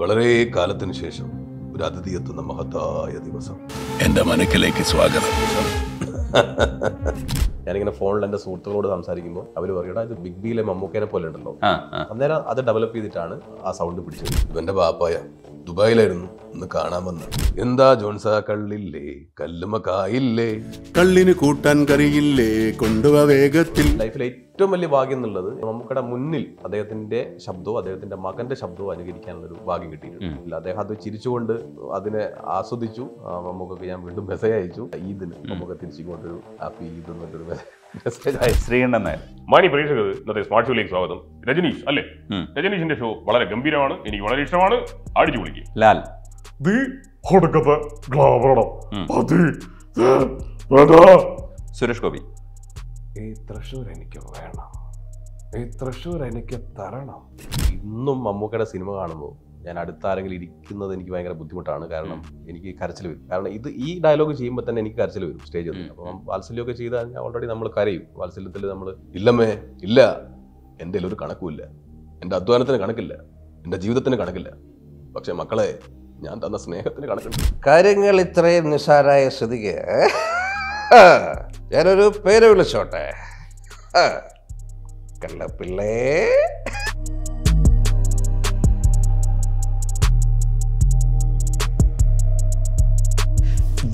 വളരെ കാലത്തിന് ശേഷം ഒരു അതിഥി എത്തുന്ന മഹത്തായ ദിവസം എന്റെ മനക്കിലേക്ക് സ്വാഗതം ഞാനിങ്ങനെ ഫോണിൽ എന്റെ സുഹൃത്തുക്കളോട് സംസാരിക്കുമ്പോൾ അവർ പറയടാ ഇത് ബിഗ് ബിയിലെ മമ്മൂക്കേനെ പോലെ ഉണ്ടല്ലോ അന്നേരം അത് ഡെവലപ്പ് ചെയ്തിട്ടാണ് ആ സൗണ്ട് പിടിച്ചത് ഇവന്റെ ബാപ്പായ ദുബായിലായിരുന്നു ഒന്ന് കാണാൻ വന്നു എന്താ ജോൺസ കള്ളില്ലേ കല്ലുമ കായില്ലേ കള്ളിന് കൂട്ടാൻ കറിയില്ലേ കൊണ്ടുവ വേഗത്തിൽ ലൈഫിലെ ഏറ്റവും വലിയ ഭാഗ്യം എന്നുള്ളത് നമുക്കടെ മുന്നിൽ അദ്ദേഹത്തിന്റെ ശബ്ദവും അദ്ദേഹത്തിന്റെ മകന്റെ ശബ്ദവും അനുകരിക്കാനുള്ള ഒരു ഭാഗ്യം കിട്ടിയിട്ടുണ്ട് അദ്ദേഹം അത് ചിരിച്ചുകൊണ്ട് അതിനെ ആസ്വദിച്ചു നമുക്കൊക്കെ ഞാൻ വീണ്ടും മെസ്സേജ് അയച്ചു ഈദിന് നമുക്ക് തിരിച്ചിങ്ങോട്ടൊരു ഹാപ്പി ഈദ് ഒരു മെസ്സേജ് ശ്രീകണ്ഠൻ നായർ പ്രേക്ഷകർ ഇന്നത്തെ സ്മാർട്ട് ഷോയിലേക്ക് സ്വാഗതം രജനീഷ് അല്ലേ രജനീഷിന്റെ ഷോ വളരെ ഗംഭീരമാണ് എനിക്ക് വളരെ ഇഷ്ടമാണ് അടിച്ചു വിളിക്കും ലാൽ സുരേഷ് ഗോപി എനിക്ക് തരണം ഇന്നും മമ്മൂക്കയുടെ സിനിമ കാണുമ്പോൾ ഞാൻ അടുത്ത ആരെങ്കിലും ഇരിക്കുന്നത് എനിക്ക് ഭയങ്കര ബുദ്ധിമുട്ടാണ് കാരണം എനിക്ക് കരച്ചിൽ വരും കാരണം ഇത് ഈ ഡയലോഗ് ചെയ്യുമ്പോൾ തന്നെ എനിക്ക് കരച്ചിൽ വരും സ്റ്റേജിൽ നിന്ന് അപ്പം വാത്സല്യമൊക്കെ ചെയ്താൽ ഓൾറെഡി നമ്മൾ കരയും വാത്സല്യത്തിൽ നമ്മൾ ഇല്ലമ്മേ ഇല്ല എൻ്റെ ഒരു കണക്കുമില്ല എൻ്റെ അധ്വാനത്തിന് കണക്കില്ല എൻ്റെ ജീവിതത്തിന് കണക്കില്ല പക്ഷേ മക്കളെ ഞാൻ തന്ന സ്നേഹത്തിന് കണക്കില്ല കാര്യങ്ങൾ ഇത്രയും നിസാരായ സ്ഥിതിക്ക് ഞാനൊരു പേര് വിളിച്ചോട്ടെ കള്ളപ്പിള്ളേ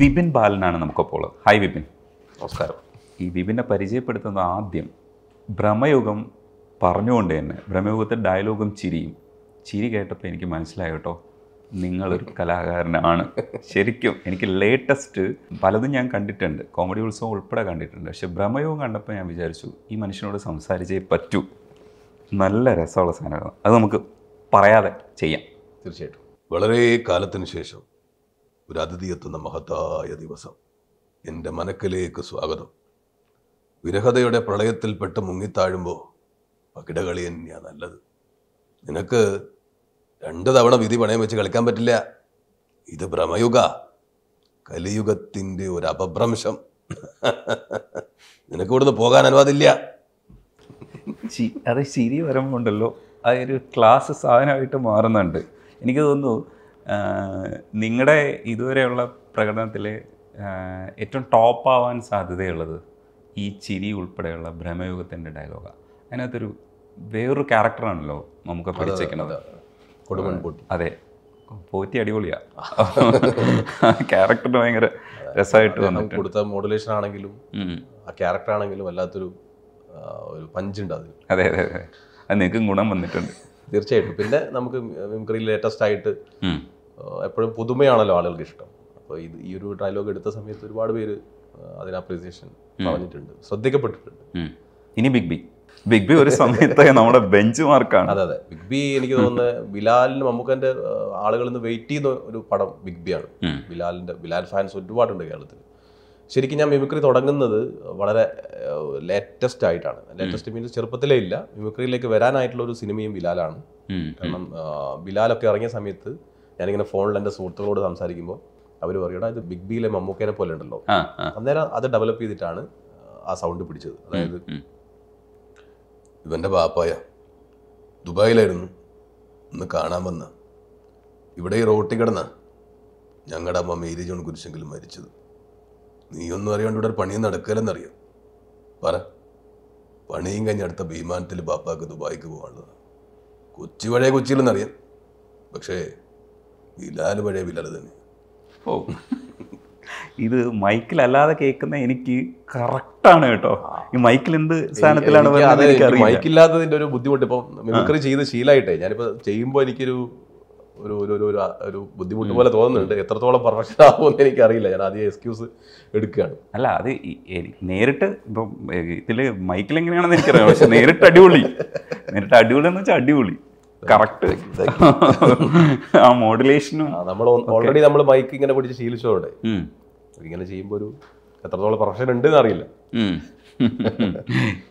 വിപിൻ ബാലനാണ് നമുക്കപ്പോൾ ഹായ് വിപിൻ നമസ്കാരം ഈ വിപിനെ പരിചയപ്പെടുത്തുന്ന ആദ്യം ഭ്രമയുഗം പറഞ്ഞുകൊണ്ട് തന്നെ ഭ്രമയുഗത്തെ ഡയലോഗും ചിരിയും ചിരി കേട്ടപ്പോൾ എനിക്ക് മനസ്സിലായി കേട്ടോ നിങ്ങളൊരു കലാകാരനാണ് ശരിക്കും എനിക്ക് ലേറ്റസ്റ്റ് പലതും ഞാൻ കണ്ടിട്ടുണ്ട് കോമഡി ഉത്സവം ഉൾപ്പെടെ കണ്ടിട്ടുണ്ട് പക്ഷെ ഭ്രമയോഗം കണ്ടപ്പോൾ ഞാൻ വിചാരിച്ചു ഈ മനുഷ്യനോട് സംസാരിച്ചേ പറ്റൂ നല്ല രസമുള്ള സാധനമാണ് അത് നമുക്ക് പറയാതെ ചെയ്യാം തീർച്ചയായിട്ടും വളരെ കാലത്തിന് ശേഷം ഒരു അതിഥി എത്തുന്ന മഹത്തായ ദിവസം എൻ്റെ മനക്കിലേക്ക് സ്വാഗതം വിരഹതയുടെ പ്രളയത്തിൽ മുങ്ങിത്താഴുമ്പോൾ പകിടകളി തന്നെയാണ് നല്ലത് നിനക്ക് രണ്ട് തവണ വിധി പണയം വെച്ച് കളിക്കാൻ പറ്റില്ല ഇത് ഭ്രമയുഗ കലിയുഗത്തിൻ്റെ ഒരു അപഭ്രംശം നിനക്ക് ഇവിടുന്ന് പോകാൻ അനുവാദില്ല അത് ശരി വരമുണ്ടല്ലോ ഉണ്ടല്ലോ ക്ലാസ് സാധനമായിട്ട് മാറുന്നുണ്ട് എനിക്ക് തോന്നുന്നു നിങ്ങളുടെ ഇതുവരെയുള്ള പ്രകടനത്തിൽ ഏറ്റവും ടോപ്പ് ആവാൻ സാധ്യതയുള്ളത് ഈ ചിരി ഉൾപ്പെടെയുള്ള ഭ്രമയോഗത്തിൻ്റെ ഡയലോഗാണ് അതിനകത്തൊരു വേറൊരു ക്യാരക്ടറാണല്ലോ നമുക്ക് പഠിച്ചേക്കുന്നത് അതെ പോറ്റി അടിപൊളിയാ ക്യാരക്ടറിന് ഭയങ്കര രസമായിട്ട് കൊടുത്ത മോഡുലേഷൻ ആണെങ്കിലും ആ ക്യാരക്ടർ ആണെങ്കിലും വല്ലാത്തൊരു ഒരു പഞ്ചുണ്ട് അതിൽ അതെ അതെ അതെ അത് നിങ്ങൾക്ക് ഗുണം വന്നിട്ടുണ്ട് തീർച്ചയായിട്ടും പിന്നെ നമുക്ക് മിമിക്രിയിൽ ലേറ്റസ്റ്റ് ആയിട്ട് എപ്പോഴും പുതുമയാണല്ലോ ആളുകൾക്ക് ഇഷ്ടം അപ്പോൾ ഇത് ഈ ഒരു ഡയലോഗ് എടുത്ത സമയത്ത് ഒരുപാട് പേര് അതിന് അപ്രീസിയേഷൻ പറഞ്ഞിട്ടുണ്ട് ശ്രദ്ധിക്കപ്പെട്ടിട്ടുണ്ട് ഇനി ബിഗ് ബി ബിഗ് ബി ഒരു സമയത്ത് നമ്മുടെ ബെഞ്ച് മാർക്കാണ് അതെ അതെ ബിഗ് ബി എനിക്ക് തോന്നുന്നത് ബിലാലിന് മമ്മൂക്കൻ്റെ ആളുകളിൽ നിന്ന് വെയിറ്റ് ചെയ്യുന്ന ഒരു പടം ബിഗ് ബി ആണ് ബിലാലിൻ്റെ ബിലാൽ ഫാൻസ് ഒരുപാടുണ്ട് കേരളത്തിൽ ശരിക്കും ഞാൻ മിമിക്രി തുടങ്ങുന്നത് വളരെ ലേറ്റസ്റ്റ് ആയിട്ടാണ് ലേറ്റസ്റ്റ് മീൻസ് ചെറുപ്പത്തിലേ ഇല്ല മിമിക്രിയിലേക്ക് വരാനായിട്ടുള്ള ഒരു സിനിമയും ബിലാലാണ് കാരണം ബിലാലൊക്കെ ഇറങ്ങിയ സമയത്ത് ഞാനിങ്ങനെ ഫോണിൽ എൻ്റെ സുഹൃത്തുക്കളോട് സംസാരിക്കുമ്പോൾ അവർ പറയടാ ഇത് ബിഗ് ബിയിലെ മമ്മൂക്കേനെ പോലെ ഉണ്ടല്ലോ അന്നേരം അത് ഡെവലപ്പ് ചെയ്തിട്ടാണ് ആ സൗണ്ട് പിടിച്ചത് അതായത് ഇവൻ്റെ ബാപ്പായ ദുബായിലായിരുന്നു ഒന്ന് കാണാൻ വന്ന ഇവിടെ ഈ റോട്ടി കിടന്ന ഞങ്ങളുടെ അമ്മ മേരി ജോൺ കുരിശെങ്കിലും മരിച്ചത് നീയൊന്നും അറിയാണ്ട് ഇവിടെ പണിയും നടക്കില്ലെന്നറിയാം പറ പണിയും കഴിഞ്ഞ് അടുത്ത ഭീമാനത്തിൽ ബാപ്പാക്ക് ദുബായിക്ക് പോകാനുള്ളതാണ് കൊച്ചി വഴയ കൊച്ചിയിലെന്നറിയാം പക്ഷേ ബിലാൽ പഴയ ബിലാൽ തന്നെ ഓ ഇത് മൈക്കിലല്ലാതെ കേൾക്കുന്ന എനിക്ക് കറക്റ്റാണ് കേട്ടോ ഈ മൈക്കിൽ എന്ത് സ്ഥാനത്തിലാണ് മൈക്കില്ലാത്തതിൻ്റെ ഒരു ബുദ്ധിമുട്ട് ഇപ്പം മിമിക്രി ചെയ്ത് ശീലായിട്ടെ ഞാനിപ്പോൾ ചെയ്യുമ്പോൾ എനിക്കൊരു ഒരു ഒരു ഒരു ഒരു ബുദ്ധിമുട്ട് പോലെ തോന്നുന്നുണ്ട് എത്രത്തോളം പെർഫെക്ഷൻ ആകുമെന്ന് എനിക്കറിയില്ല ഞാൻ ആദ്യം എക്സ്ക്യൂസ് എടുക്കുകയാണ് അല്ല അത് നേരിട്ട് ഇപ്പം ഇതിൽ മൈക്കിൽ എങ്ങനെയാണെന്ന് എനിക്കറിയാം പക്ഷെ നേരിട്ട് അടിപൊളി നേരിട്ട് അടിപൊളി എന്ന് വെച്ചാൽ അടിപൊളി കറക്റ്റ് ആ മോഡുലേഷനും നമ്മൾ ഓൾറെഡി നമ്മൾ മൈക്ക് ഇങ്ങനെ പിടിച്ച് ശീലിച്ചതുകൊണ്ട് ഇങ്ങനെ ചെയ്യുമ്പോൾ ഒരു എത്രത്തോളം പ്രൊഫഷൻ ഉണ്ട് എന്നറിയില്ല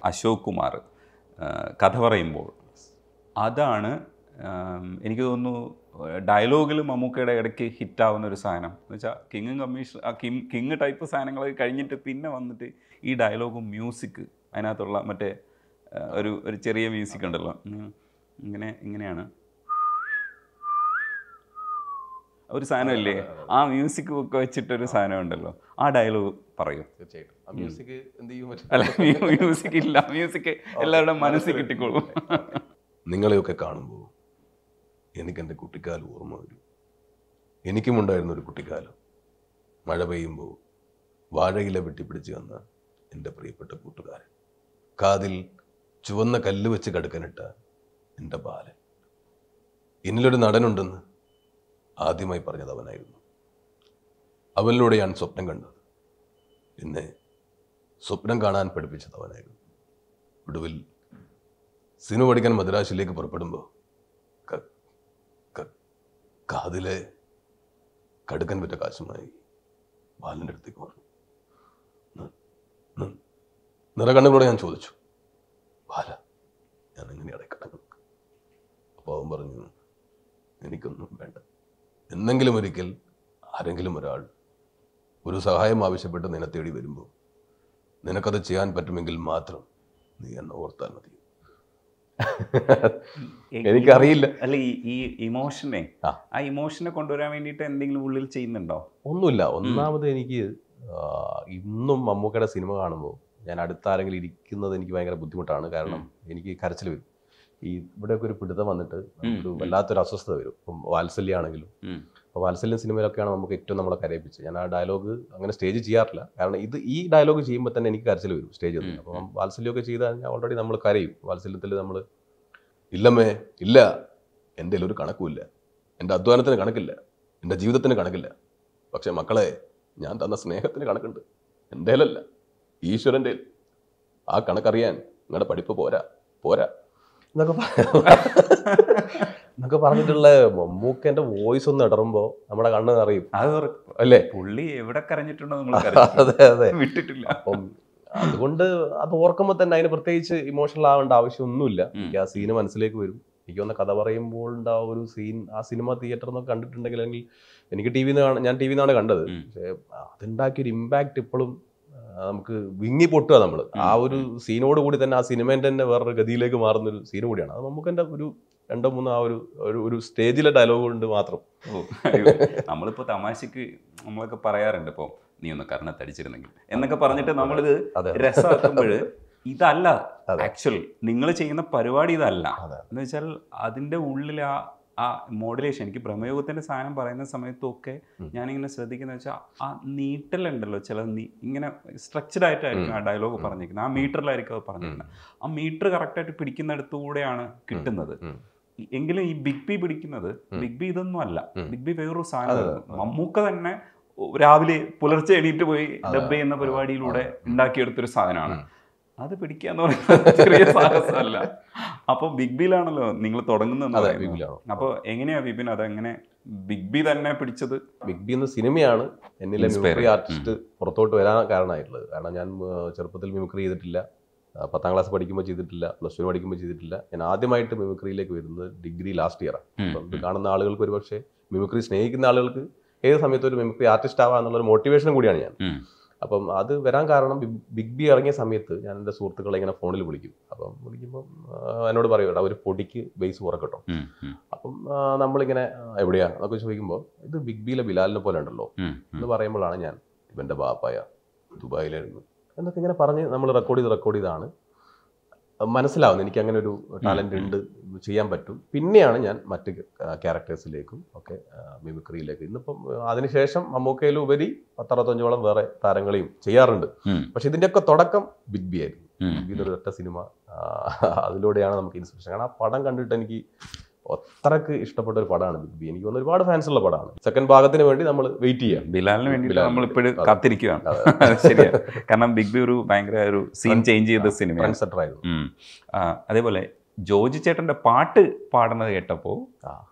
അശോക് കുമാർ കഥ പറയുമ്പോൾ അതാണ് എനിക്ക് തോന്നുന്നു ഡയലോഗിൽ മമ്മൂക്കയുടെ ഇടയ്ക്ക് ഹിറ്റാവുന്ന ഒരു സാധനം എന്ന് വെച്ചാൽ കിങ് കമ്മീഷൻ ആ കിങ് കിങ് ടൈപ്പ് സാധനങ്ങളൊക്കെ കഴിഞ്ഞിട്ട് പിന്നെ വന്നിട്ട് ഈ ഡയലോഗും മ്യൂസിക് അതിനകത്തുള്ള മറ്റേ ഒരു ഒരു ചെറിയ മ്യൂസിക് ഉണ്ടല്ലോ ഇങ്ങനെ ഇങ്ങനെയാണ് ഒരു സാധനമല്ലേ ആ മ്യൂസിക് ഒക്കെ വെച്ചിട്ടൊരു സാധനം ഉണ്ടല്ലോ ആ ഡയലോഗ് പറയും തീർച്ചയായിട്ടും മ്യൂസിക് അല്ല മ്യൂസിക് ഇല്ല മ്യൂസിക് എല്ലാവരുടെ മനസ്സിൽ കിട്ടിക്കോളും നിങ്ങളെയൊക്കെ കാണുമ്പോൾ എനിക്ക് എൻ്റെ കുട്ടിക്കാലം ഓർമ്മ വരും എനിക്കും ഉണ്ടായിരുന്ന ഒരു കുട്ടിക്കാലം മഴ പെയ്യുമ്പോൾ വാഴയില വെട്ടിപ്പിടിച്ച് വന്ന എൻ്റെ പ്രിയപ്പെട്ട കൂട്ടുകാരൻ കാതിൽ ചുവന്ന കല്ല് വെച്ച് കടുക്കനിട്ട എൻ്റെ ബാലൻ എന്നിലൊരു നടനുണ്ടെന്ന് ആദ്യമായി പറഞ്ഞത് അവനായിരുന്നു അവനിലൂടെയാണ് സ്വപ്നം കണ്ടത് എന്നെ സ്വപ്നം കാണാൻ പഠിപ്പിച്ചത് അവനായിരുന്നു ഒടുവിൽ സിനിമ പഠിക്കാൻ മദ്രാശിലേക്ക് പുറപ്പെടുമ്പോൾ കാതിലെ കടുക്കൻ പറ്റ കാശുമായി ബാലൻ്റെ അടുത്തേക്ക് വന്നു നിറകണ്ണുകൂടെ ഞാൻ ചോദിച്ചു ബാല ഞാൻ എങ്ങനെയാണ് കടങ്ങുന്നത് പാവം പറഞ്ഞു എനിക്കൊന്നും വേണ്ട എന്നെങ്കിലും ഒരിക്കൽ ആരെങ്കിലും ഒരാൾ ഒരു സഹായം ആവശ്യപ്പെട്ട് നിന്നെ തേടി വരുമ്പോൾ നിനക്കത് ചെയ്യാൻ പറ്റുമെങ്കിൽ മാത്രം നീ എന്നെ ഓർത്താൽ മതി എനിക്കറിയില്ല അല്ല ഈ ഇമോഷനെ ആ ഇമോഷനെ കൊണ്ടുവരാൻ വേണ്ടിയിട്ട് എന്തെങ്കിലും ഉള്ളിൽ ചെയ്യുന്നുണ്ടോ ഒന്നുമില്ല ഒന്നാമത് എനിക്ക് ഇന്നും മമ്മൂക്കയുടെ സിനിമ കാണുമ്പോൾ ഞാൻ അടുത്ത ആരെങ്കിലും ഇരിക്കുന്നത് എനിക്ക് ഭയങ്കര ബുദ്ധിമുട്ടാണ് കാരണം എനിക്ക് കരച്ചിൽ വരും ഈ ഇവിടെയൊക്കെ ഒരു പിടുത്തം വന്നിട്ട് ഒരു വല്ലാത്തൊരു അസ്വസ്ഥത വരും ഇപ്പം വാത്സല്യാണെങ്കിലും അപ്പോൾ വാത്സല്യം സിനിമയിലൊക്കെയാണ് നമുക്ക് ഏറ്റവും നമ്മളെ കരയിപ്പിച്ച് ഞാൻ ആ ഡയലോഗ് അങ്ങനെ സ്റ്റേജ് ചെയ്യാറില്ല കാരണം ഇത് ഈ ഡയലോഗ് ചെയ്യുമ്പോൾ തന്നെ എനിക്ക് കരച്ചിൽ വരും സ്റ്റേജിൽ നിന്ന് അപ്പം വാത്സല്യമൊക്കെ ചെയ്താൽ ഓൾറെഡി നമ്മൾ കരയും വാത്സല്യത്തിൽ നമ്മൾ ഇല്ലമ്മേ ഇല്ല എൻ്റെ ഒരു കണക്കുമില്ല എൻ്റെ അധ്വാനത്തിന് കണക്കില്ല എൻ്റെ ജീവിതത്തിന് കണക്കില്ല പക്ഷേ മക്കളെ ഞാൻ തന്ന സ്നേഹത്തിന് കണക്കുണ്ട് എൻ്റെ അല്ല ഈശ്വരൻ്റെ ആ കണക്കറിയാൻ നിങ്ങളുടെ പഠിപ്പ് പോരാ പോരാ എന്നൊക്കെ എന്നൊക്കെ പറഞ്ഞിട്ടുള്ള മമ്മൂക്കന്റെ വോയിസ് ഒന്ന് ഇടറുമ്പോ നമ്മുടെ കണ്ണ് അറിയും അല്ലേ പുള്ളി എവിടെ കരഞ്ഞിട്ടുണ്ടോ അതെ അതെ വിട്ടിട്ടില്ല അപ്പം അതുകൊണ്ട് അത് ഓർക്കുമ്പോ തന്നെ അതിന് പ്രത്യേകിച്ച് ഇമോഷണൽ ആവേണ്ട ആവശ്യമൊന്നുമില്ല എനിക്ക് ആ സീന് മനസ്സിലേക്ക് വരും എനിക്ക് വന്ന കഥ പറയുമ്പോൾ ആ ഒരു സീൻ ആ സിനിമ തിയേറ്ററിൽ എന്നൊക്കെ കണ്ടിട്ടുണ്ടെങ്കിൽ അല്ലെങ്കിൽ എനിക്ക് ടി വിന്ന് ഞാൻ ടി വിന്നാണ് കണ്ടത് പക്ഷേ ഒരു ഇമ്പാക്ട് ഇപ്പോഴും നമുക്ക് വിങ്ങി പൊട്ടുക നമ്മൾ ആ ഒരു സീനോട് കൂടി തന്നെ ആ സിനിമേൻ്റെ തന്നെ വേറൊരു ഗതിയിലേക്ക് മാറുന്ന ഒരു സീൻ കൂടിയാണ് അത് നമുക്കെൻ്റെ ഒരു രണ്ടോ മൂന്നോ ആ ഒരു ഒരു സ്റ്റേജിലെ ഡയലോഗ് കൊണ്ട് മാത്രം നമ്മളിപ്പോൾ തമാശക്ക് നമ്മളൊക്കെ പറയാറുണ്ട് ഇപ്പോൾ നീ ഒന്ന് കർണത്തടിച്ചിരുന്നെങ്കിൽ എന്നൊക്കെ പറഞ്ഞിട്ട് നമ്മളിത് രസമാക്കുമ്പോൾ ഇതല്ല ആക്ച്വൽ നിങ്ങൾ ചെയ്യുന്ന പരിപാടി ഇതല്ല എന്ന് വെച്ചാൽ അതിൻ്റെ ഉള്ളിൽ ആ ആ മോഡുലേഷൻ എനിക്ക് ബ്രഹ്മയോഗത്തിന്റെ സാധനം പറയുന്ന സമയത്തൊക്കെ ഞാനിങ്ങനെ ശ്രദ്ധിക്കുന്ന വെച്ചാൽ ആ നീട്ടലുണ്ടല്ലോ ചില ഇങ്ങനെ സ്ട്രക്ചർഡ് ആയിട്ടായിരിക്കും ആ ഡയലോഗ് പറഞ്ഞിരിക്കുന്നത് ആ മീറ്ററിലായിരിക്കും അത് പറഞ്ഞിരിക്കുന്നത് ആ മീറ്റർ കറക്റ്റായിട്ട് പിടിക്കുന്നിടത്തുകൂടെയാണ് കിട്ടുന്നത് എങ്കിലും ഈ ബിഗ് ബി പിടിക്കുന്നത് ബിഗ് ബി ഇതൊന്നും അല്ല ബിഗ് ബി വേറൊരു സാധനം മമ്മൂക്ക തന്നെ രാവിലെ പുലർച്ചെ എണീറ്റ് പോയി ഡബ് ചെയ്യുന്ന പരിപാടിയിലൂടെ ഉണ്ടാക്കിയെടുത്തൊരു സാധനമാണ് അത് പിടിക്കുക എന്ന് പറയുന്നത് ചെറിയ സാഹസമല്ല അപ്പോൾ ബിഗ് ബിയിലാണല്ലോ നിങ്ങൾ തുടങ്ങുന്നത് അപ്പൊ അപ്പോൾ എങ്ങനെയാ വിപിൻ അതെങ്ങനെ ബിഗ് ബി തന്നെ പിടിച്ചത് ബിഗ് ബി എന്ന സിനിമയാണ് എന്നിലെ മിമിക്രി ആർട്ടിസ്റ്റ് പുറത്തോട്ട് വരാൻ കാരണമായിട്ടുള്ളത് കാരണം ഞാൻ ചെറുപ്പത്തിൽ മിമിക്രി ചെയ്തിട്ടില്ല പത്താം ക്ലാസ് പഠിക്കുമ്പോൾ ചെയ്തിട്ടില്ല പ്ലസ് ടു പഠിക്കുമ്പോൾ ചെയ്തിട്ടില്ല ഞാൻ ആദ്യമായിട്ട് മിമിക്രിയിലേക്ക് വരുന്നത് ഡിഗ്രി ലാസ്റ്റ് ഇയറാണ് അപ്പം ഇത് കാണുന്ന ആളുകൾക്ക് ഒരുപക്ഷെ മിമിക്രി സ്നേഹിക്കുന്ന ആളുകൾക്ക് ഏത് സമയത്തും ഒരു മിമിക്രി ആർട്ടിസ്റ്റ് ആവാം ഒരു മോട്ടിവേഷനും കൂടിയാണ് ഞാൻ അപ്പം അത് വരാൻ കാരണം ബിഗ് ബി ഇറങ്ങിയ സമയത്ത് ഞാൻ എൻ്റെ സുഹൃത്തുക്കളെ ഇങ്ങനെ ഫോണിൽ വിളിക്കും അപ്പം വിളിക്കുമ്പോൾ എന്നോട് പറയും എടാ ഒരു പൊടിക്ക് ബേസ് കുറക്കട്ടോ അപ്പം നമ്മളിങ്ങനെ എവിടെയാ എന്നൊക്കെ ചോദിക്കുമ്പോൾ ഇത് ബിഗ് ബിയിലെ ബിലാലിനെ പോലെ ഉണ്ടല്ലോ എന്ന് പറയുമ്പോഴാണ് ഞാൻ ഇവൻ്റെ ബാപ്പായ ദുബായിലായിരുന്നു എന്നൊക്കെ ഇങ്ങനെ പറഞ്ഞ് നമ്മൾ റെക്കോർഡ് ചെയ്ത് റെക്കോർഡ് ചെയ്താണ് മനസ്സിലാവുന്നു എനിക്ക് അങ്ങനെ ഒരു ടാലൻ്റ് ഉണ്ട് ചെയ്യാൻ പറ്റും പിന്നെയാണ് ഞാൻ മറ്റ് ക്യാരക്ടേഴ്സിലേക്കും ഒക്കെ മിമിക്രിയിലേക്കും ഇന്നിപ്പം അതിനുശേഷം ഉപരി പത്തറുപത്തഞ്ചോളം വേറെ താരങ്ങളെയും ചെയ്യാറുണ്ട് പക്ഷെ ഇതിൻ്റെയൊക്കെ തുടക്കം ബിഗ് ബി ആയിരുന്നു ബിഗ് ബി ഒരു ഒറ്റ സിനിമ അതിലൂടെയാണ് നമുക്ക് ഇൻസ്പിറേഷൻ കാരണം ആ പടം കണ്ടിട്ട് എനിക്ക് അത്രക്ക് ഇഷ്ടപ്പെട്ട ഒരു പടമാണ് ബിഗ് ബി എനിക്ക് ഒരുപാട് ഫാൻസ് ഉള്ള പടമാണ് സെക്കൻഡ് ഭാഗത്തിന് വേണ്ടി നമ്മൾ വെയിറ്റ് ചെയ്യാം ബിലാലിന് വേണ്ടി നമ്മൾ ഇപ്പോഴും കാത്തിരിക്കുകയാണ് ശരിയാണ് കാരണം ബിഗ് ബി ഒരു ഭയങ്കര ഒരു സീൻ ചേഞ്ച് ചെയ്ത സിനിമ അതേപോലെ ജോജി ചേട്ടൻ്റെ പാട്ട് പാടുന്നത് കേട്ടപ്പോൾ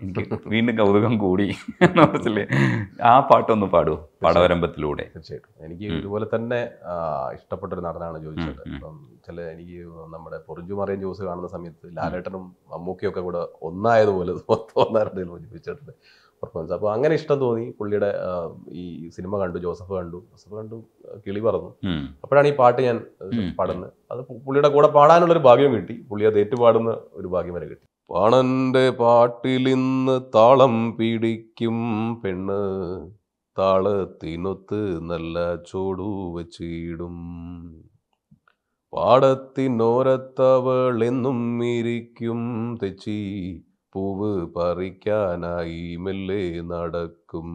എനിക്ക് വീണ്ടും കൗതുകം കൂടി ആ പാട്ടൊന്ന് പാടുമോ പടവരമ്പത്തിലൂടെ തീർച്ചയായിട്ടും എനിക്ക് ഇതുപോലെ തന്നെ ഇഷ്ടപ്പെട്ടൊരു നടനാണ് ജോജി ചേട്ടൻ അപ്പം ചില എനിക്ക് നമ്മുടെ പൊറിഞ്ചു മറിയം ജോസ് കാണുന്ന സമയത്ത് ലാലേട്ടനും മമ്മൂക്കിയൊക്കെ കൂടെ ഒന്നായതുപോലെ തോന്നാറുണ്ട് ജോജി ചേട്ടൻ്റെ പെർഫോമൻസ് അപ്പോൾ അങ്ങനെ ഇഷ്ടം തോന്നി പുള്ളിയുടെ ഈ സിനിമ കണ്ടു ജോസഫ് കണ്ടു ജോസഫ് കണ്ടു കിളി പറഞ്ഞു അപ്പോഴാണ് ഈ പാട്ട് ഞാൻ പാടുന്നത് അത് പുള്ളിയുടെ കൂടെ പാടാനുള്ള ഒരു ഭാഗ്യം കിട്ടി പുള്ളി അത് ഏറ്റുപാടുന്ന ഒരു ഭാഗ്യം വരെ കിട്ടി പാണന്റെ ഇന്ന് താളം പിടിക്കും പെണ്ണ് താളത്തിനൊത്ത് നല്ല ചോടു വച്ചിടും പാടത്തിനോരത്തവളെന്നും ഇരിക്കും തെച്ചി പൂവ് പറിക്കാനായി മെല്ലെ നടക്കും